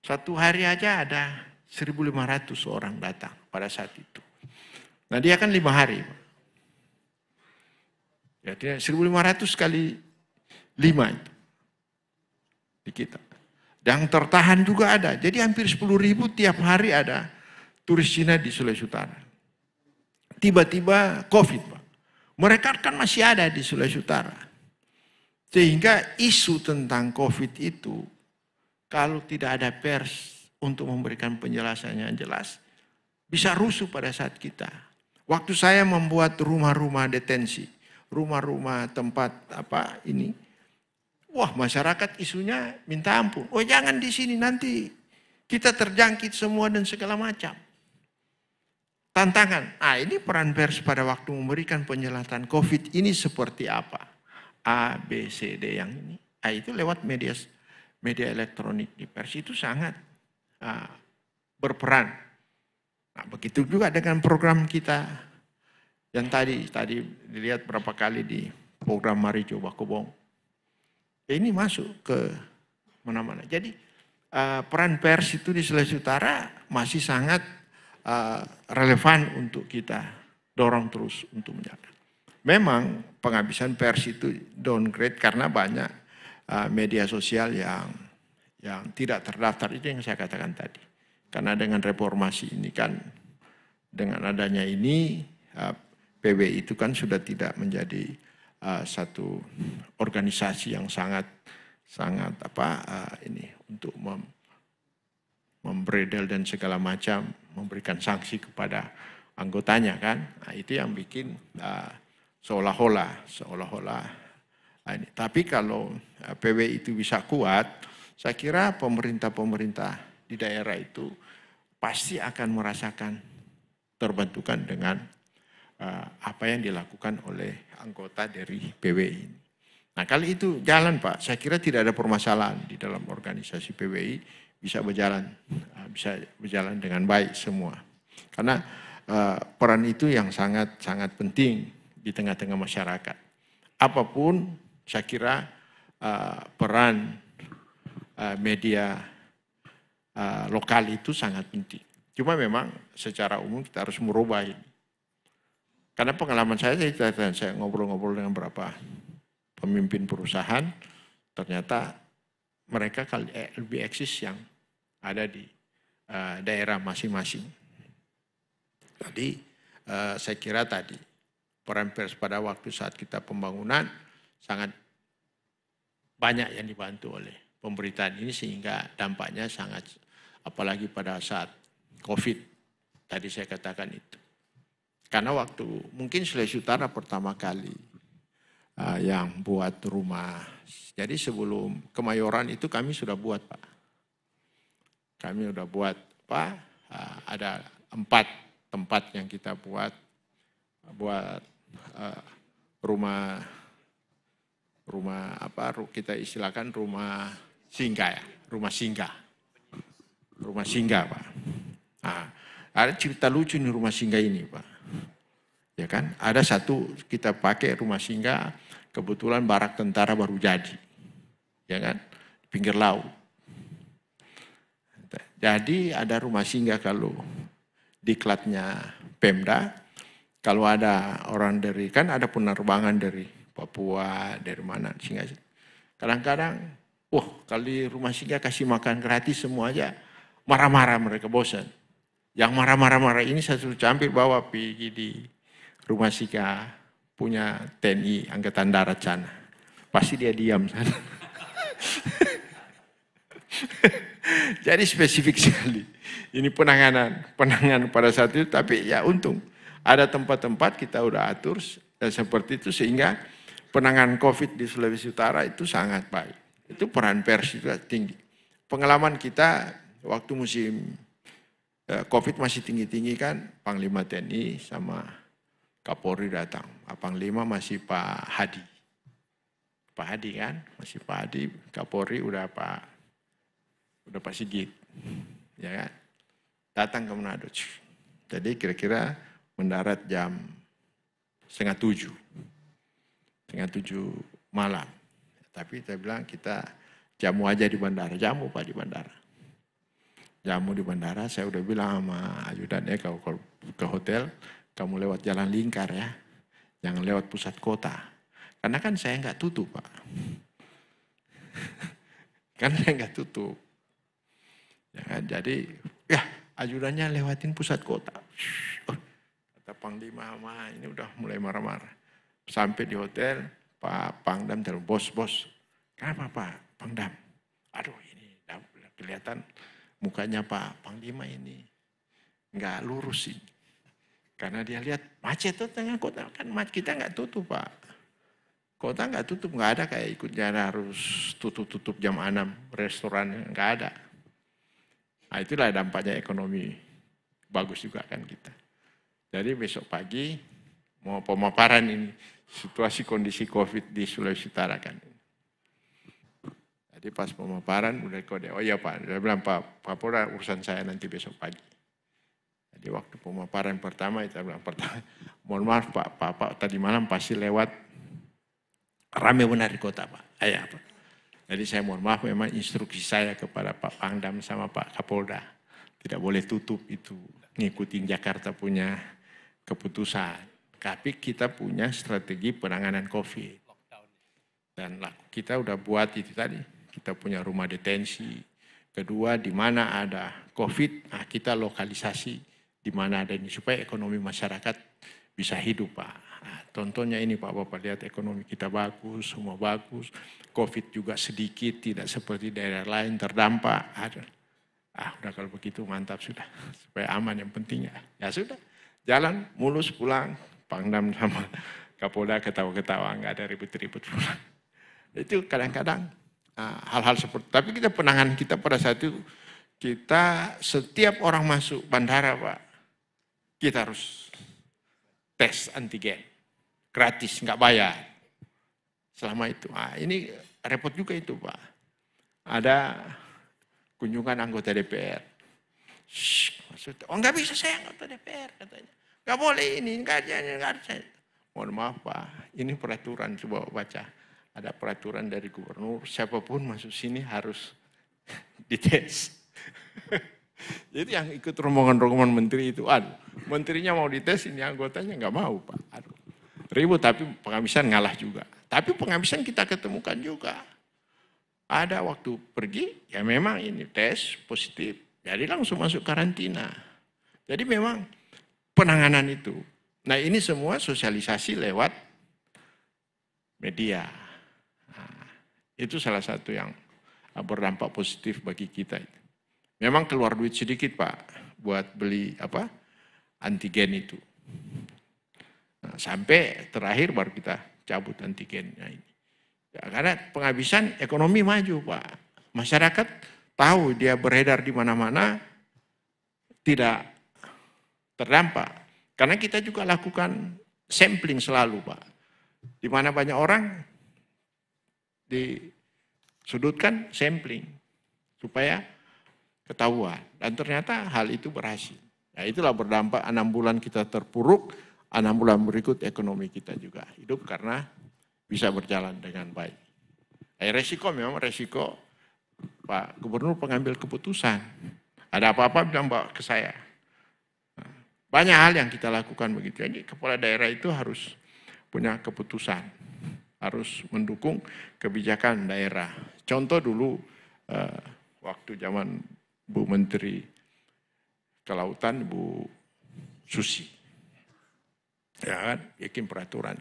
Satu hari aja ada 1.500 orang datang pada saat itu. Nah dia kan lima hari. Ya, 1500 kali lima itu. Di kita. Yang tertahan juga ada. Jadi hampir 10 ribu tiap hari ada turis Cina di Sulawesi Utara. Tiba-tiba COVID Pak. Mereka kan masih ada di Sulawesi Utara. Sehingga isu tentang COVID itu kalau tidak ada pers untuk memberikan penjelasannya jelas, bisa rusuh pada saat kita. Waktu saya membuat rumah-rumah detensi, rumah-rumah tempat apa ini, wah masyarakat isunya minta ampun. Oh jangan di sini nanti kita terjangkit semua dan segala macam. Tantangan, ah ini peran pers pada waktu memberikan penjelasan COVID ini seperti apa? A, B, C, D yang ini. Ah itu lewat media media elektronik di pers itu sangat ah, berperan Nah, begitu juga dengan program kita yang tadi tadi dilihat berapa kali di program Mari Coba Kobong. Ini masuk ke mana-mana. Jadi uh, peran pers itu di Sulawesi Utara masih sangat uh, relevan untuk kita dorong terus untuk menjaga. Memang penghabisan pers itu downgrade karena banyak uh, media sosial yang yang tidak terdaftar itu yang saya katakan tadi. Karena dengan reformasi ini kan, dengan adanya ini, uh, PW itu kan sudah tidak menjadi uh, satu organisasi yang sangat sangat apa uh, ini untuk mem, membredel dan segala macam memberikan sanksi kepada anggotanya kan nah, itu yang bikin uh, seolah-olah seolah-olah nah, ini tapi kalau uh, PW itu bisa kuat saya kira pemerintah-pemerintah di daerah itu pasti akan merasakan terbentukan dengan uh, apa yang dilakukan oleh anggota dari PWI. Nah kali itu jalan Pak, saya kira tidak ada permasalahan di dalam organisasi PWI bisa berjalan, eh, bisa berjalan dengan baik semua. Karena uh, peran itu yang sangat sangat penting di tengah-tengah masyarakat. Apapun saya kira uh, peran uh, media uh, lokal itu sangat penting. Cuma memang secara umum kita harus merubah ini. Karena pengalaman saya, saya, ngobrol-ngobrol dengan beberapa pemimpin perusahaan, ternyata mereka kali eh, lebih eksis yang ada di uh, daerah masing-masing. Jadi uh, saya kira tadi peran pers pada waktu saat kita pembangunan sangat banyak yang dibantu oleh pemberitaan ini sehingga dampaknya sangat apalagi pada saat COVID. Tadi saya katakan itu. Karena waktu mungkin Sulawesi Utara pertama kali uh, yang buat rumah. Jadi sebelum Kemayoran itu kami sudah buat Pak. Kami sudah buat Pak, uh, ada empat tempat yang kita buat buat uh, rumah rumah apa kita istilahkan rumah singgah ya, rumah singgah rumah singgah Pak. Nah, ada cerita lucu di rumah singgah ini Pak. Ya kan, ada satu kita pakai rumah singgah, kebetulan barak tentara baru jadi. Ya kan, di pinggir laut. Jadi ada rumah singgah kalau diklatnya Pemda, kalau ada orang dari, kan ada penerbangan dari Papua, dari mana, singgah. Kadang-kadang, wah kali rumah singgah kasih makan gratis semua aja, marah-marah mereka bosan. Yang marah-marah-marah ini saya suruh campur bawa pergi di rumah Sika punya TNI Angkatan Darat sana. Pasti dia diam sana. Jadi spesifik sekali. Ini penanganan, penanganan pada saat itu. Tapi ya untung ada tempat-tempat kita udah atur dan seperti itu sehingga penanganan COVID di Sulawesi Utara itu sangat baik. Itu peran pers juga tinggi. Pengalaman kita waktu musim eh, COVID masih tinggi-tinggi kan, Panglima TNI sama Kapolri datang. Nah, Panglima masih Pak Hadi. Pak Hadi kan, masih Pak Hadi, Kapolri udah Pak udah Pak Sigit. Ya kan? Datang ke Manado. Jadi kira-kira mendarat jam setengah tujuh. Setengah tujuh malam. Tapi saya bilang kita jamu aja di bandara, jamu Pak di bandara jamu di bandara, saya udah bilang sama ajudannya kalau ke hotel, kamu lewat jalan lingkar ya, jangan lewat pusat kota. Karena kan saya nggak tutup Pak. kan saya nggak tutup. Ya, kan? jadi ya ajudannya lewatin pusat kota. Oh, kata Panglima, ma ini udah mulai marah-marah. Sampai di hotel, Pak Pangdam dan bos, bos, kenapa Pak Pangdam? Aduh ini kelihatan mukanya Pak Panglima ini nggak lurus sih Karena dia lihat macet tuh tengah kota kan kita nggak tutup Pak. Kota nggak tutup nggak ada kayak ikut jalan harus tutup-tutup jam 6 restoran nggak ada. Nah, itulah dampaknya ekonomi bagus juga kan kita. Jadi besok pagi mau pemaparan ini situasi kondisi COVID di Sulawesi Utara kan. Jadi pas pemaparan udah kode, oh iya Pak, saya bilang Pak Kapolda urusan saya nanti besok pagi. Jadi waktu pemaparan pertama saya bilang pertama, mohon maaf Pak, Pak Pak tadi malam pasti lewat rame benar di kota Pak. Ayah eh, Pak. Jadi saya mohon maaf memang instruksi saya kepada Pak Pangdam sama Pak Kapolda. Tidak boleh tutup itu, ngikutin Jakarta punya keputusan. Tapi kita punya strategi penanganan COVID. Dan kita udah buat itu tadi kita punya rumah detensi. Kedua, di mana ada COVID, nah kita lokalisasi di mana ada ini supaya ekonomi masyarakat bisa hidup, Pak. Nah, contohnya ini Pak Bapak lihat ekonomi kita bagus, semua bagus. COVID juga sedikit, tidak seperti daerah lain terdampak. Ada. Ah, udah kalau begitu mantap sudah. Supaya aman yang penting ya. Ya sudah, jalan mulus pulang. Pangdam sama Kapolda ketawa-ketawa, nggak ada ribut-ribut pulang. Itu kadang-kadang hal-hal seperti tapi kita penanganan kita pada saat itu kita setiap orang masuk bandara pak kita harus tes antigen gratis nggak bayar selama itu nah, ini repot juga itu pak ada kunjungan anggota DPR Shh, maksudnya oh nggak bisa saya anggota DPR katanya nggak boleh ini nggak jadi nggak mohon maaf pak ini peraturan coba baca ada peraturan dari gubernur, siapapun masuk sini harus dites. Jadi yang ikut rombongan-rombongan menteri itu, aduh, menterinya mau dites, ini anggotanya nggak mau, Pak. Aduh, ribut, tapi pengamisan ngalah juga. Tapi pengamisan kita ketemukan juga. Ada waktu pergi, ya memang ini tes positif, jadi langsung masuk karantina. Jadi memang penanganan itu. Nah ini semua sosialisasi lewat media. Itu salah satu yang eh, berdampak positif bagi kita. Memang keluar duit sedikit Pak buat beli apa antigen itu. Nah, sampai terakhir baru kita cabut antigennya ini. Ya, karena penghabisan ekonomi maju Pak. Masyarakat tahu dia beredar di mana-mana tidak terdampak. Karena kita juga lakukan sampling selalu Pak. Di mana banyak orang disudutkan sampling supaya ketahuan. Dan ternyata hal itu berhasil. Nah itulah berdampak enam bulan kita terpuruk, enam bulan berikut ekonomi kita juga hidup karena bisa berjalan dengan baik. Eh, resiko memang resiko Pak Gubernur pengambil keputusan. Ada apa-apa bilang bawa ke saya. Nah, banyak hal yang kita lakukan begitu. Jadi kepala daerah itu harus punya keputusan harus mendukung kebijakan daerah. Contoh dulu eh, waktu zaman Bu Menteri Kelautan Bu Susi. Ya kan, bikin peraturan.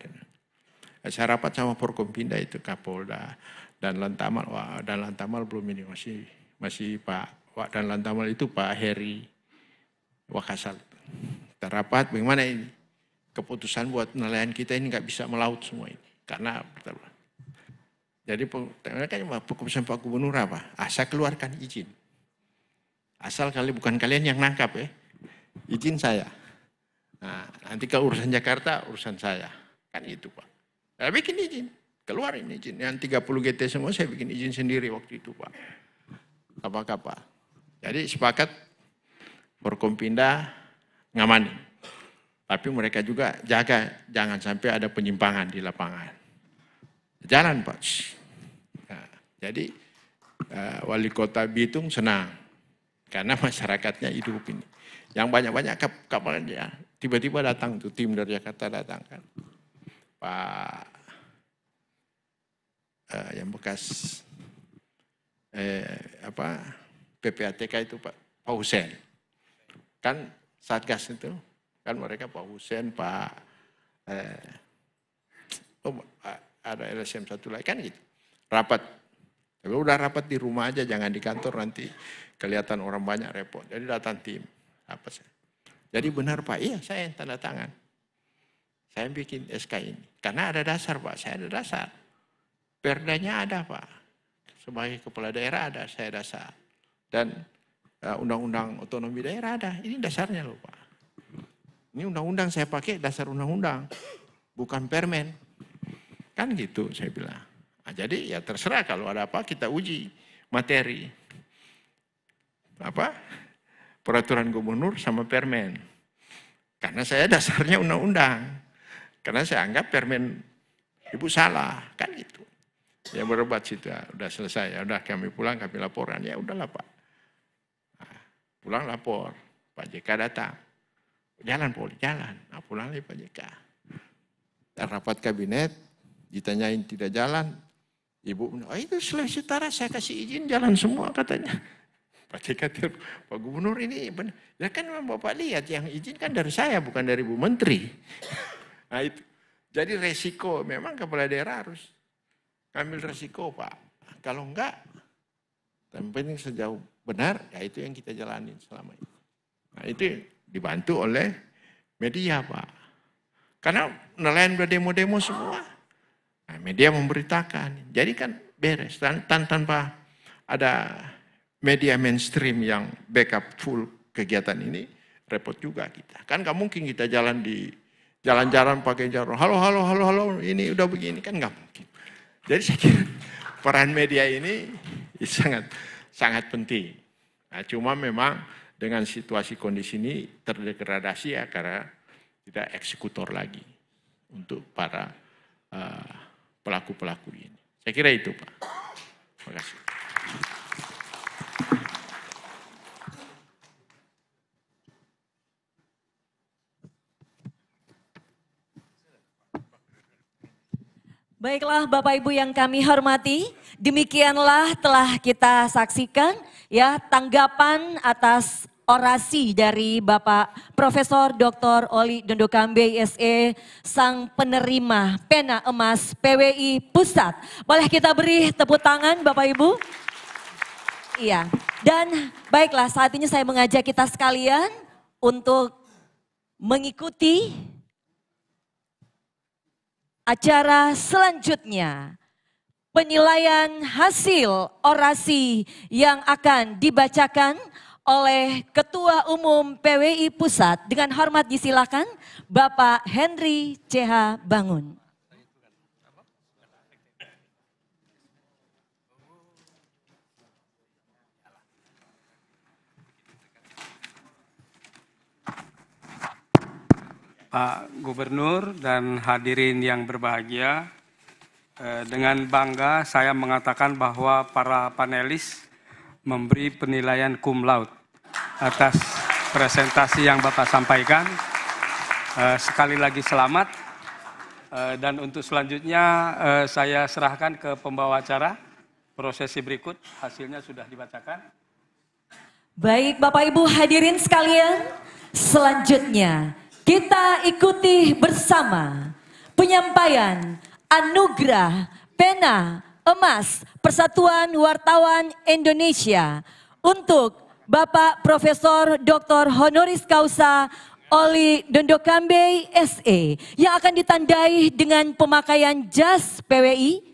Eh, saya rapat sama Forkompinda itu Kapolda dan Lantamal, wah, dan Lantamal belum ini masih masih Pak Wak dan Lantamal itu Pak Heri Wakasal. Terapat bagaimana ini? Keputusan buat nelayan kita ini nggak bisa melaut semua ini. Karena jadi kan keputusan Pak Gubernur apa? Ah, saya keluarkan izin. Asal kali bukan kalian yang nangkap ya. Izin saya. Nah, nanti kalau urusan Jakarta, urusan saya. Kan itu Pak. Saya bikin izin. Keluarin izin. Yang 30 GT semua saya bikin izin sendiri waktu itu Pak. Apa-apa. Jadi sepakat Forkompinda ngamani. Tapi mereka juga jaga jangan sampai ada penyimpangan di lapangan. Jalan Pak. Nah, jadi eh, wali kota Bitung senang karena masyarakatnya hidup ini. Yang banyak-banyak kapalnya tiba-tiba datang tuh tim dari Jakarta datang kan. Pak uh, yang bekas eh, apa PPATK itu Pak Pak Hussein. Kan Satgas itu Kan mereka Pak Husen, Pak eh, oh, ada LSM satu lagi kan gitu. Rapat. Tapi udah rapat di rumah aja, jangan di kantor nanti kelihatan orang banyak repot. Jadi datang tim apa sih? Jadi benar Pak, iya saya yang tanda tangan. Saya bikin SK ini. Karena ada dasar Pak, saya ada dasar. Perdanya ada Pak. Sebagai kepala daerah ada, saya dasar. Dan eh, undang-undang uh, otonomi daerah ada. Ini dasarnya loh Pak. Ini undang-undang saya pakai dasar undang-undang, bukan permen. Kan gitu saya bilang. Nah, jadi ya terserah kalau ada apa kita uji materi. Apa? Peraturan gubernur sama permen. Karena saya dasarnya undang-undang. Karena saya anggap permen ibu salah, kan gitu. Ya berobat situ, ya. udah selesai, ya udah kami pulang, kami laporan, ya udahlah Pak. Nah, pulang lapor, Pak JK datang. Jalan boleh jalan. Aku ah, lagi Pak JK. Rapat kabinet, ditanyain tidak jalan. Ibu, oh itu Sulawesi Utara saya kasih izin jalan semua katanya. Pak JK, Pak Gubernur ini, benar. ya kan Bapak lihat yang izin kan dari saya bukan dari Bu Menteri. Nah itu. Jadi resiko memang kepala daerah harus ambil resiko Pak. Kalau enggak, yang penting sejauh benar, ya itu yang kita jalanin selama ini. Nah itu Dibantu oleh media, Pak. Karena nelayan berdemo-demo semua. Nah, media memberitakan. Jadi kan beres. Tan, tan tanpa ada media mainstream yang backup full kegiatan ini, repot juga kita. Kan nggak mungkin kita jalan di jalan-jalan pakai jarum. Halo, halo, halo, halo, ini udah begini. Kan nggak mungkin. Jadi saya kira peran media ini sangat sangat penting. Nah, cuma memang dengan situasi kondisi ini terdegradasi ya karena tidak eksekutor lagi untuk para eh, pelaku-pelaku uh, ini. Saya kira itu Pak. Terima kasih. Baiklah Bapak Ibu yang kami hormati, demikianlah telah kita saksikan ya tanggapan atas orasi dari Bapak Profesor Dr. Oli Dondokambe SE, sang penerima pena emas PWI Pusat. Boleh kita beri tepuk tangan Bapak Ibu? Iya. Dan baiklah saat ini saya mengajak kita sekalian untuk mengikuti acara selanjutnya penilaian hasil orasi yang akan dibacakan oleh Ketua Umum PWI Pusat. Dengan hormat disilakan Bapak Henry CH Bangun. Pak Gubernur dan hadirin yang berbahagia, eh, dengan bangga saya mengatakan bahwa para panelis memberi penilaian cum laude atas presentasi yang Bapak sampaikan. Eh, sekali lagi selamat. Eh, dan untuk selanjutnya eh, saya serahkan ke pembawa acara. Prosesi berikut hasilnya sudah dibacakan. Baik Bapak Ibu hadirin sekalian, selanjutnya kita ikuti bersama penyampaian anugerah pena emas Persatuan Wartawan Indonesia untuk Bapak Profesor Dr. Honoris Causa Oli Dondokambe SE yang akan ditandai dengan pemakaian jas PWI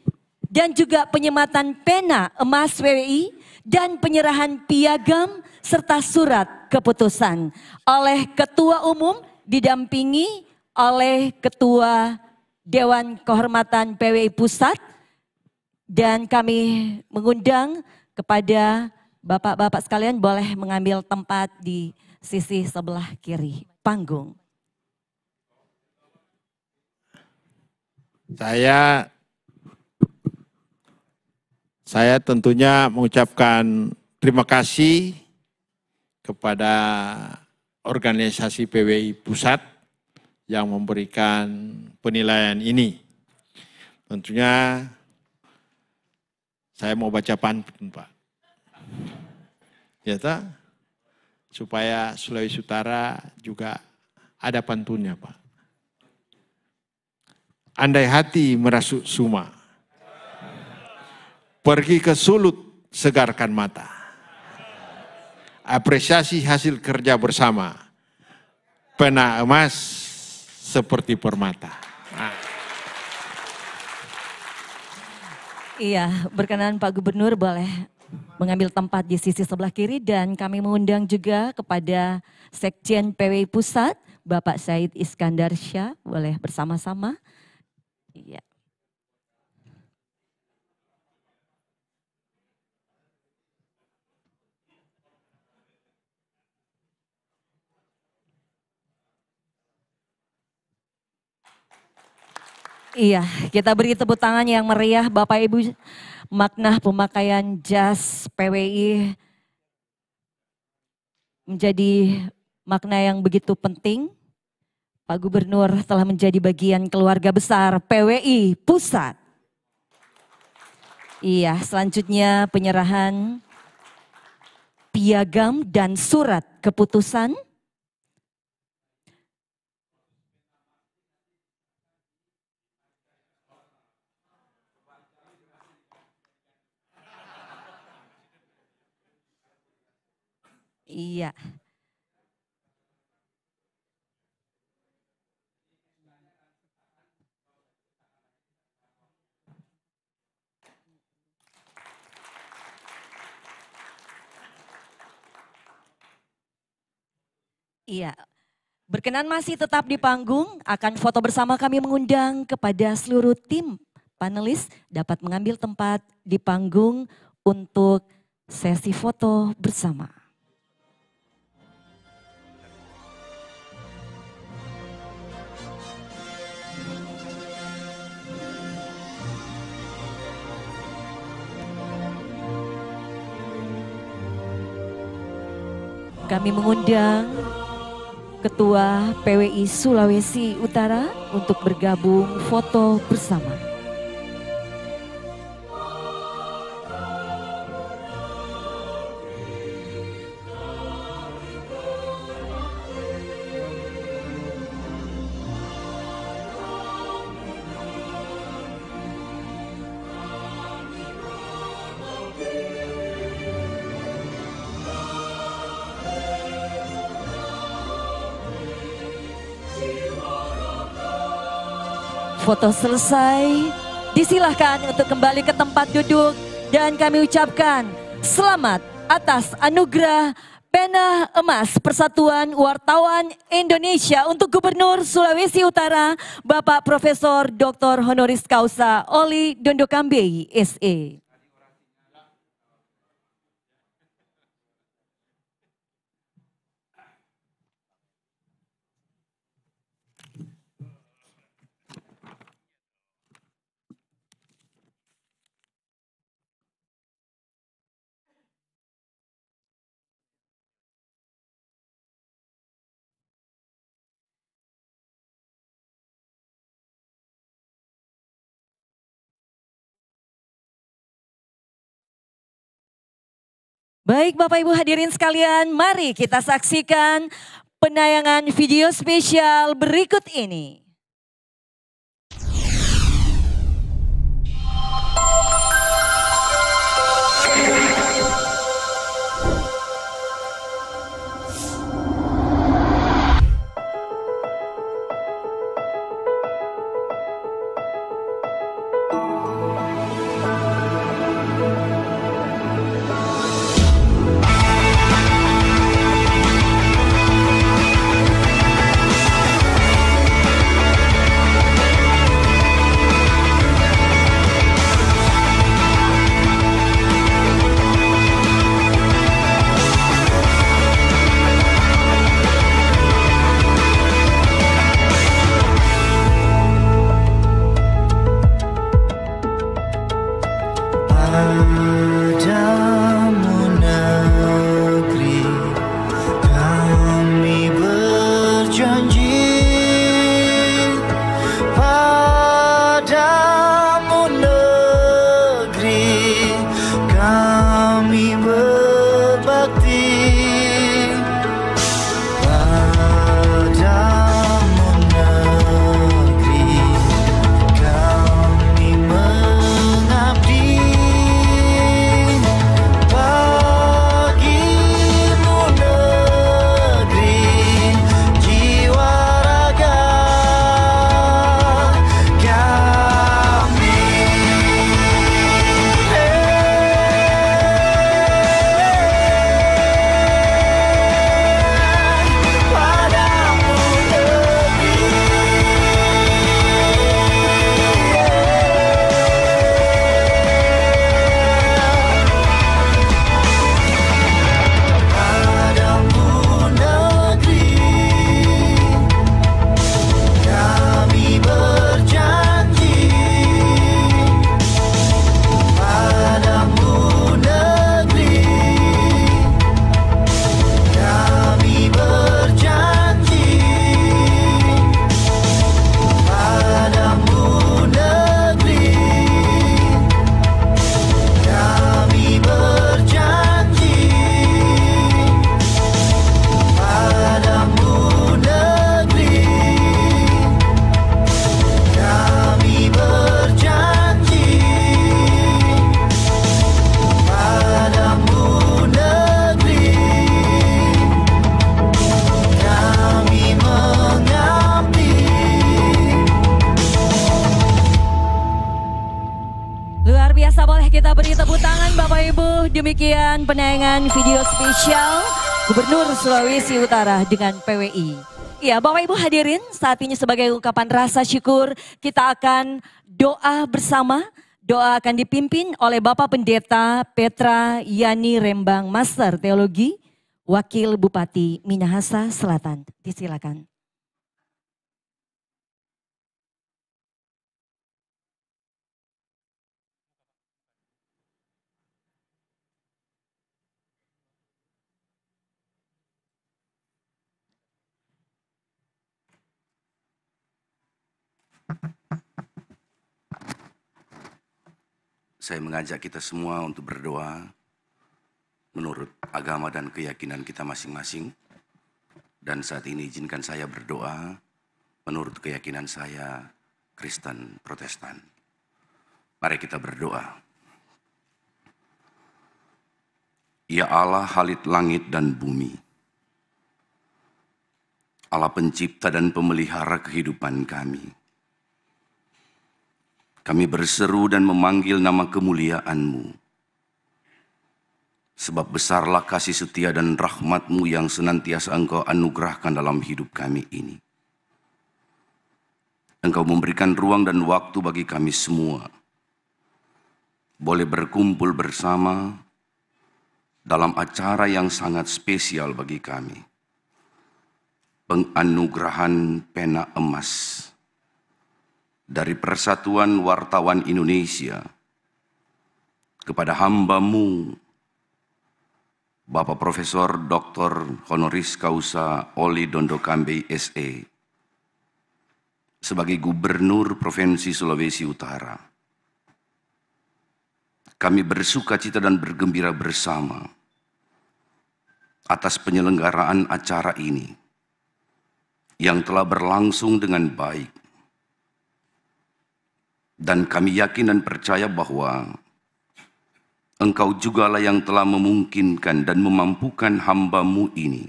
dan juga penyematan pena emas PWI dan penyerahan piagam serta surat keputusan oleh Ketua Umum didampingi oleh Ketua Dewan Kehormatan PWI Pusat dan kami mengundang kepada Bapak-bapak sekalian boleh mengambil tempat di sisi sebelah kiri panggung. Saya saya tentunya mengucapkan terima kasih kepada organisasi PWI Pusat yang memberikan penilaian ini. Tentunya saya mau baca pantun, Pak. Ya, tak? Supaya Sulawesi Utara juga ada pantunnya, Pak. Andai hati merasuk suma. Pergi ke sulut, segarkan mata. Apresiasi hasil kerja bersama. Pena emas seperti permata. Iya, berkenan Pak Gubernur boleh mengambil tempat di sisi sebelah kiri dan kami mengundang juga kepada Sekjen PWI Pusat, Bapak Said Iskandar Syah, boleh bersama-sama. Iya. Iya, kita beri tepuk tangan yang meriah Bapak Ibu makna pemakaian jas PWI menjadi makna yang begitu penting. Pak Gubernur telah menjadi bagian keluarga besar PWI Pusat. Iya, selanjutnya penyerahan piagam dan surat keputusan Iya. Iya. Berkenan masih tetap di panggung, akan foto bersama kami mengundang kepada seluruh tim panelis dapat mengambil tempat di panggung untuk sesi foto bersama. Kami mengundang Ketua PWI Sulawesi Utara untuk bergabung foto bersama. atau selesai, disilahkan untuk kembali ke tempat duduk dan kami ucapkan selamat atas anugerah Pena Emas Persatuan Wartawan Indonesia untuk Gubernur Sulawesi Utara Bapak Profesor Dr. Honoris Causa Oli Dondokambe, SE. Baik Bapak Ibu hadirin sekalian, mari kita saksikan penayangan video spesial berikut ini. Sulawesi Utara dengan PWI. Ya, Bapak Ibu hadirin, saat ini sebagai ungkapan rasa syukur, kita akan doa bersama. Doa akan dipimpin oleh Bapak Pendeta Petra Yani Rembang, Master Teologi, Wakil Bupati Minahasa Selatan. Disilakan. saya mengajak kita semua untuk berdoa menurut agama dan keyakinan kita masing-masing. Dan saat ini izinkan saya berdoa menurut keyakinan saya Kristen Protestan. Mari kita berdoa. Ya Allah halit langit dan bumi. Allah pencipta dan pemelihara kehidupan kami. Kami berseru dan memanggil nama kemuliaan-Mu. Sebab besarlah kasih setia dan rahmat-Mu yang senantiasa Engkau anugerahkan dalam hidup kami ini. Engkau memberikan ruang dan waktu bagi kami semua. Boleh berkumpul bersama dalam acara yang sangat spesial bagi kami. Penganugerahan pena emas dari Persatuan Wartawan Indonesia kepada hambamu Bapak Profesor Dr. Honoris Causa Oli Dondokambe SE sebagai Gubernur Provinsi Sulawesi Utara. Kami bersuka cita dan bergembira bersama atas penyelenggaraan acara ini yang telah berlangsung dengan baik dan kami yakin dan percaya bahwa Engkau jugalah yang telah memungkinkan dan memampukan hambamu ini.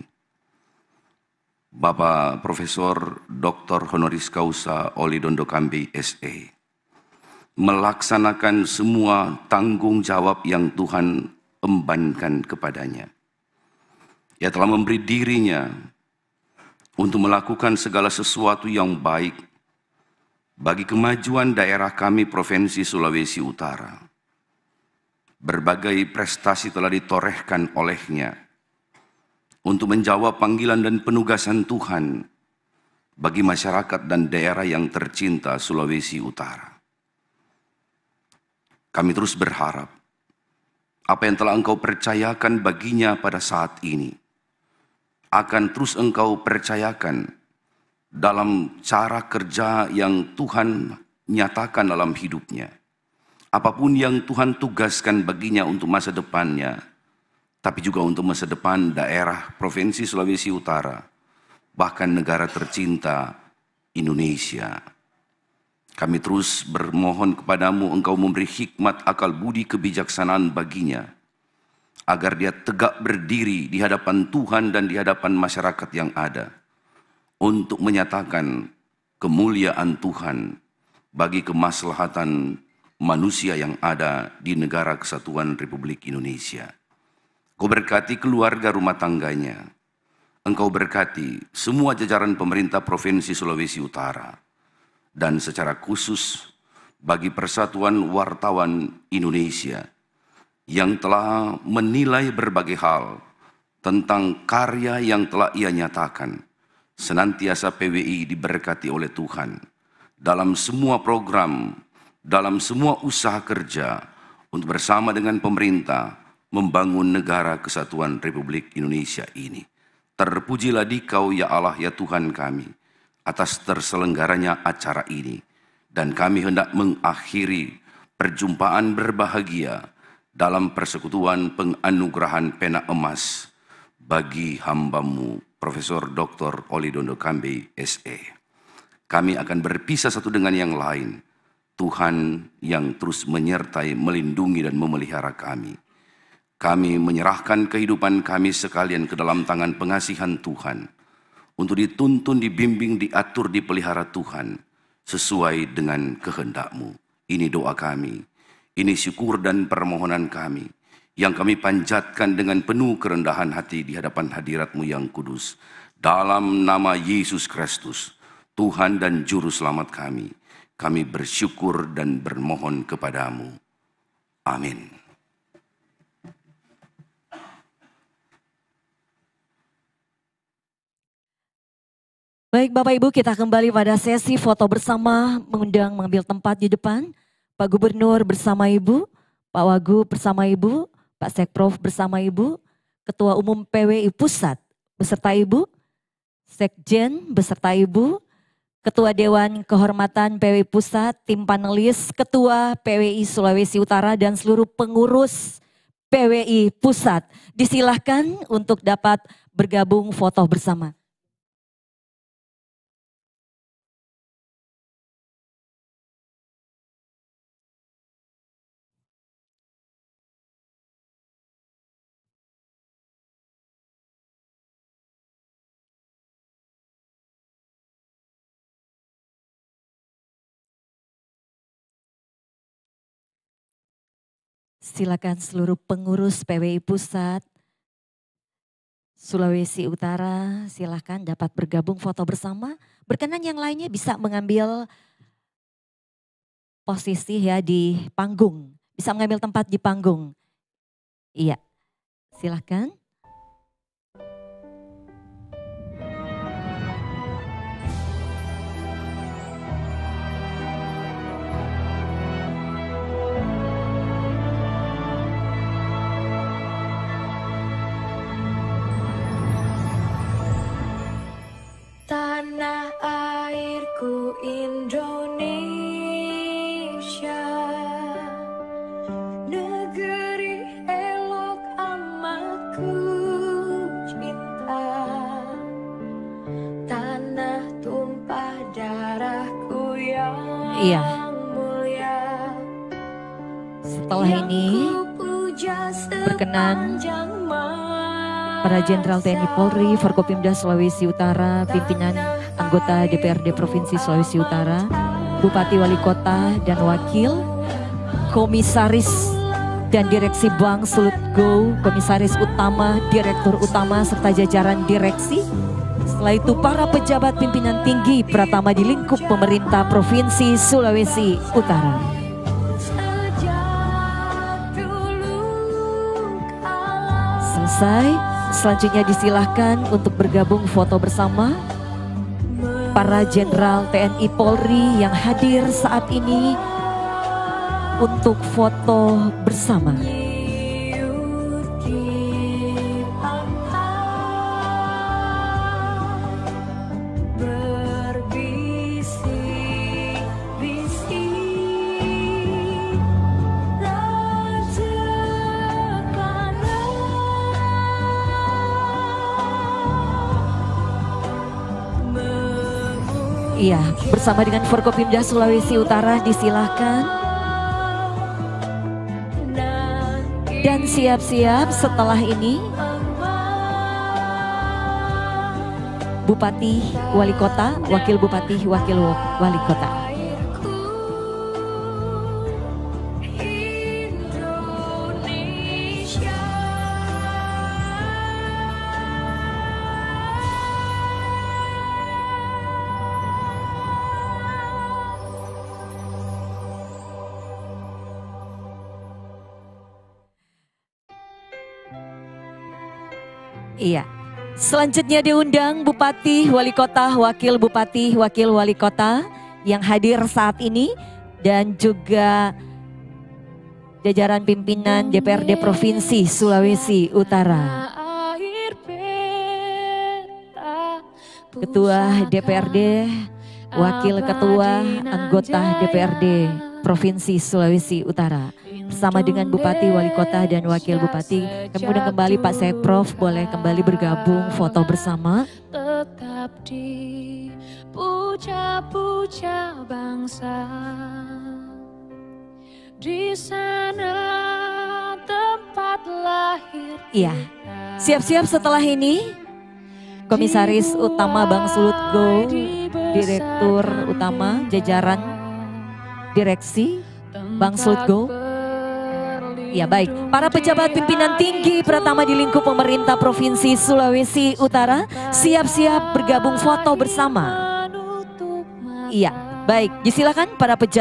Bapak Profesor Dr. Honoris Causa Oli Dondokambi SE melaksanakan semua tanggung jawab yang Tuhan embankan kepadanya. Ia telah memberi dirinya untuk melakukan segala sesuatu yang baik bagi kemajuan daerah kami Provinsi Sulawesi Utara. Berbagai prestasi telah ditorehkan olehnya untuk menjawab panggilan dan penugasan Tuhan bagi masyarakat dan daerah yang tercinta Sulawesi Utara. Kami terus berharap apa yang telah engkau percayakan baginya pada saat ini akan terus engkau percayakan dalam cara kerja yang Tuhan nyatakan dalam hidupnya. Apapun yang Tuhan tugaskan baginya untuk masa depannya, tapi juga untuk masa depan daerah Provinsi Sulawesi Utara, bahkan negara tercinta Indonesia. Kami terus bermohon kepadamu engkau memberi hikmat akal budi kebijaksanaan baginya, agar dia tegak berdiri di hadapan Tuhan dan di hadapan masyarakat yang ada untuk menyatakan kemuliaan Tuhan bagi kemaslahatan manusia yang ada di negara kesatuan Republik Indonesia. Kau berkati keluarga rumah tangganya. Engkau berkati semua jajaran pemerintah Provinsi Sulawesi Utara. Dan secara khusus bagi Persatuan Wartawan Indonesia yang telah menilai berbagai hal tentang karya yang telah ia nyatakan senantiasa PWI diberkati oleh Tuhan dalam semua program, dalam semua usaha kerja untuk bersama dengan pemerintah membangun negara kesatuan Republik Indonesia ini. Terpujilah dikau ya Allah ya Tuhan kami atas terselenggaranya acara ini dan kami hendak mengakhiri perjumpaan berbahagia dalam persekutuan penganugerahan pena emas bagi hambamu Profesor Dr. Oli Dondo Kambi, SE. Kami akan berpisah satu dengan yang lain. Tuhan yang terus menyertai, melindungi dan memelihara kami. Kami menyerahkan kehidupan kami sekalian ke dalam tangan pengasihan Tuhan. Untuk dituntun, dibimbing, diatur, dipelihara Tuhan. Sesuai dengan kehendakmu. Ini doa kami. Ini syukur dan permohonan kami yang kami panjatkan dengan penuh kerendahan hati di hadapan hadiratmu yang kudus. Dalam nama Yesus Kristus, Tuhan dan Juru Selamat kami, kami bersyukur dan bermohon kepadamu. Amin. Baik Bapak Ibu kita kembali pada sesi foto bersama mengundang mengambil tempat di depan. Pak Gubernur bersama Ibu, Pak Wagu bersama Ibu, Pak Sekprov bersama Ibu, Ketua Umum PWI Pusat beserta Ibu, Sekjen beserta Ibu, Ketua Dewan Kehormatan PWI Pusat, tim panelis, Ketua PWI Sulawesi Utara dan seluruh pengurus PWI Pusat. Disilahkan untuk dapat bergabung foto bersama. Silakan seluruh pengurus PWI Pusat Sulawesi Utara silahkan dapat bergabung foto bersama. Berkenan yang lainnya bisa mengambil posisi ya di panggung. Bisa mengambil tempat di panggung. Iya, silakan. Iya. Setelah ini berkenan para Jenderal TNI Polri, Forkopimda Sulawesi Utara, pimpinan anggota DPRD Provinsi Sulawesi Utara, Bupati Wali Kota dan Wakil, Komisaris dan Direksi Bank Sulut Go, Komisaris Utama, Direktur Utama serta jajaran Direksi, setelah itu para pejabat pimpinan tinggi Pratama di lingkup pemerintah Provinsi Sulawesi Utara. Selesai, selanjutnya disilahkan untuk bergabung foto bersama para jenderal TNI Polri yang hadir saat ini untuk foto bersama. bersama dengan Forkopimda Sulawesi Utara disilahkan. Dan siap-siap setelah ini Bupati, Wali Kota, Wakil Bupati, Wakil Wali Kota. Selanjutnya diundang Bupati, Wali Kota, Wakil Bupati, Wakil Wali Kota yang hadir saat ini dan juga jajaran pimpinan DPRD Provinsi Sulawesi Utara. Ketua DPRD, Wakil Ketua, anggota DPRD Provinsi Sulawesi Utara bersama dengan Bupati, Wali Kota, dan Wakil Bupati. Kemudian kembali Pak Sekprov boleh kembali bergabung foto bersama. Tetap di puja-puja bangsa di sana tempat lahir. Iya, siap-siap setelah ini Komisaris Utama Bang Sulut Go, Direktur Utama Jajaran direksi Bang Slutgo? Ya baik, para pejabat pimpinan tinggi pertama di lingkup pemerintah Provinsi Sulawesi Utara siap-siap bergabung foto bersama. Iya, baik, disilakan para pejabat.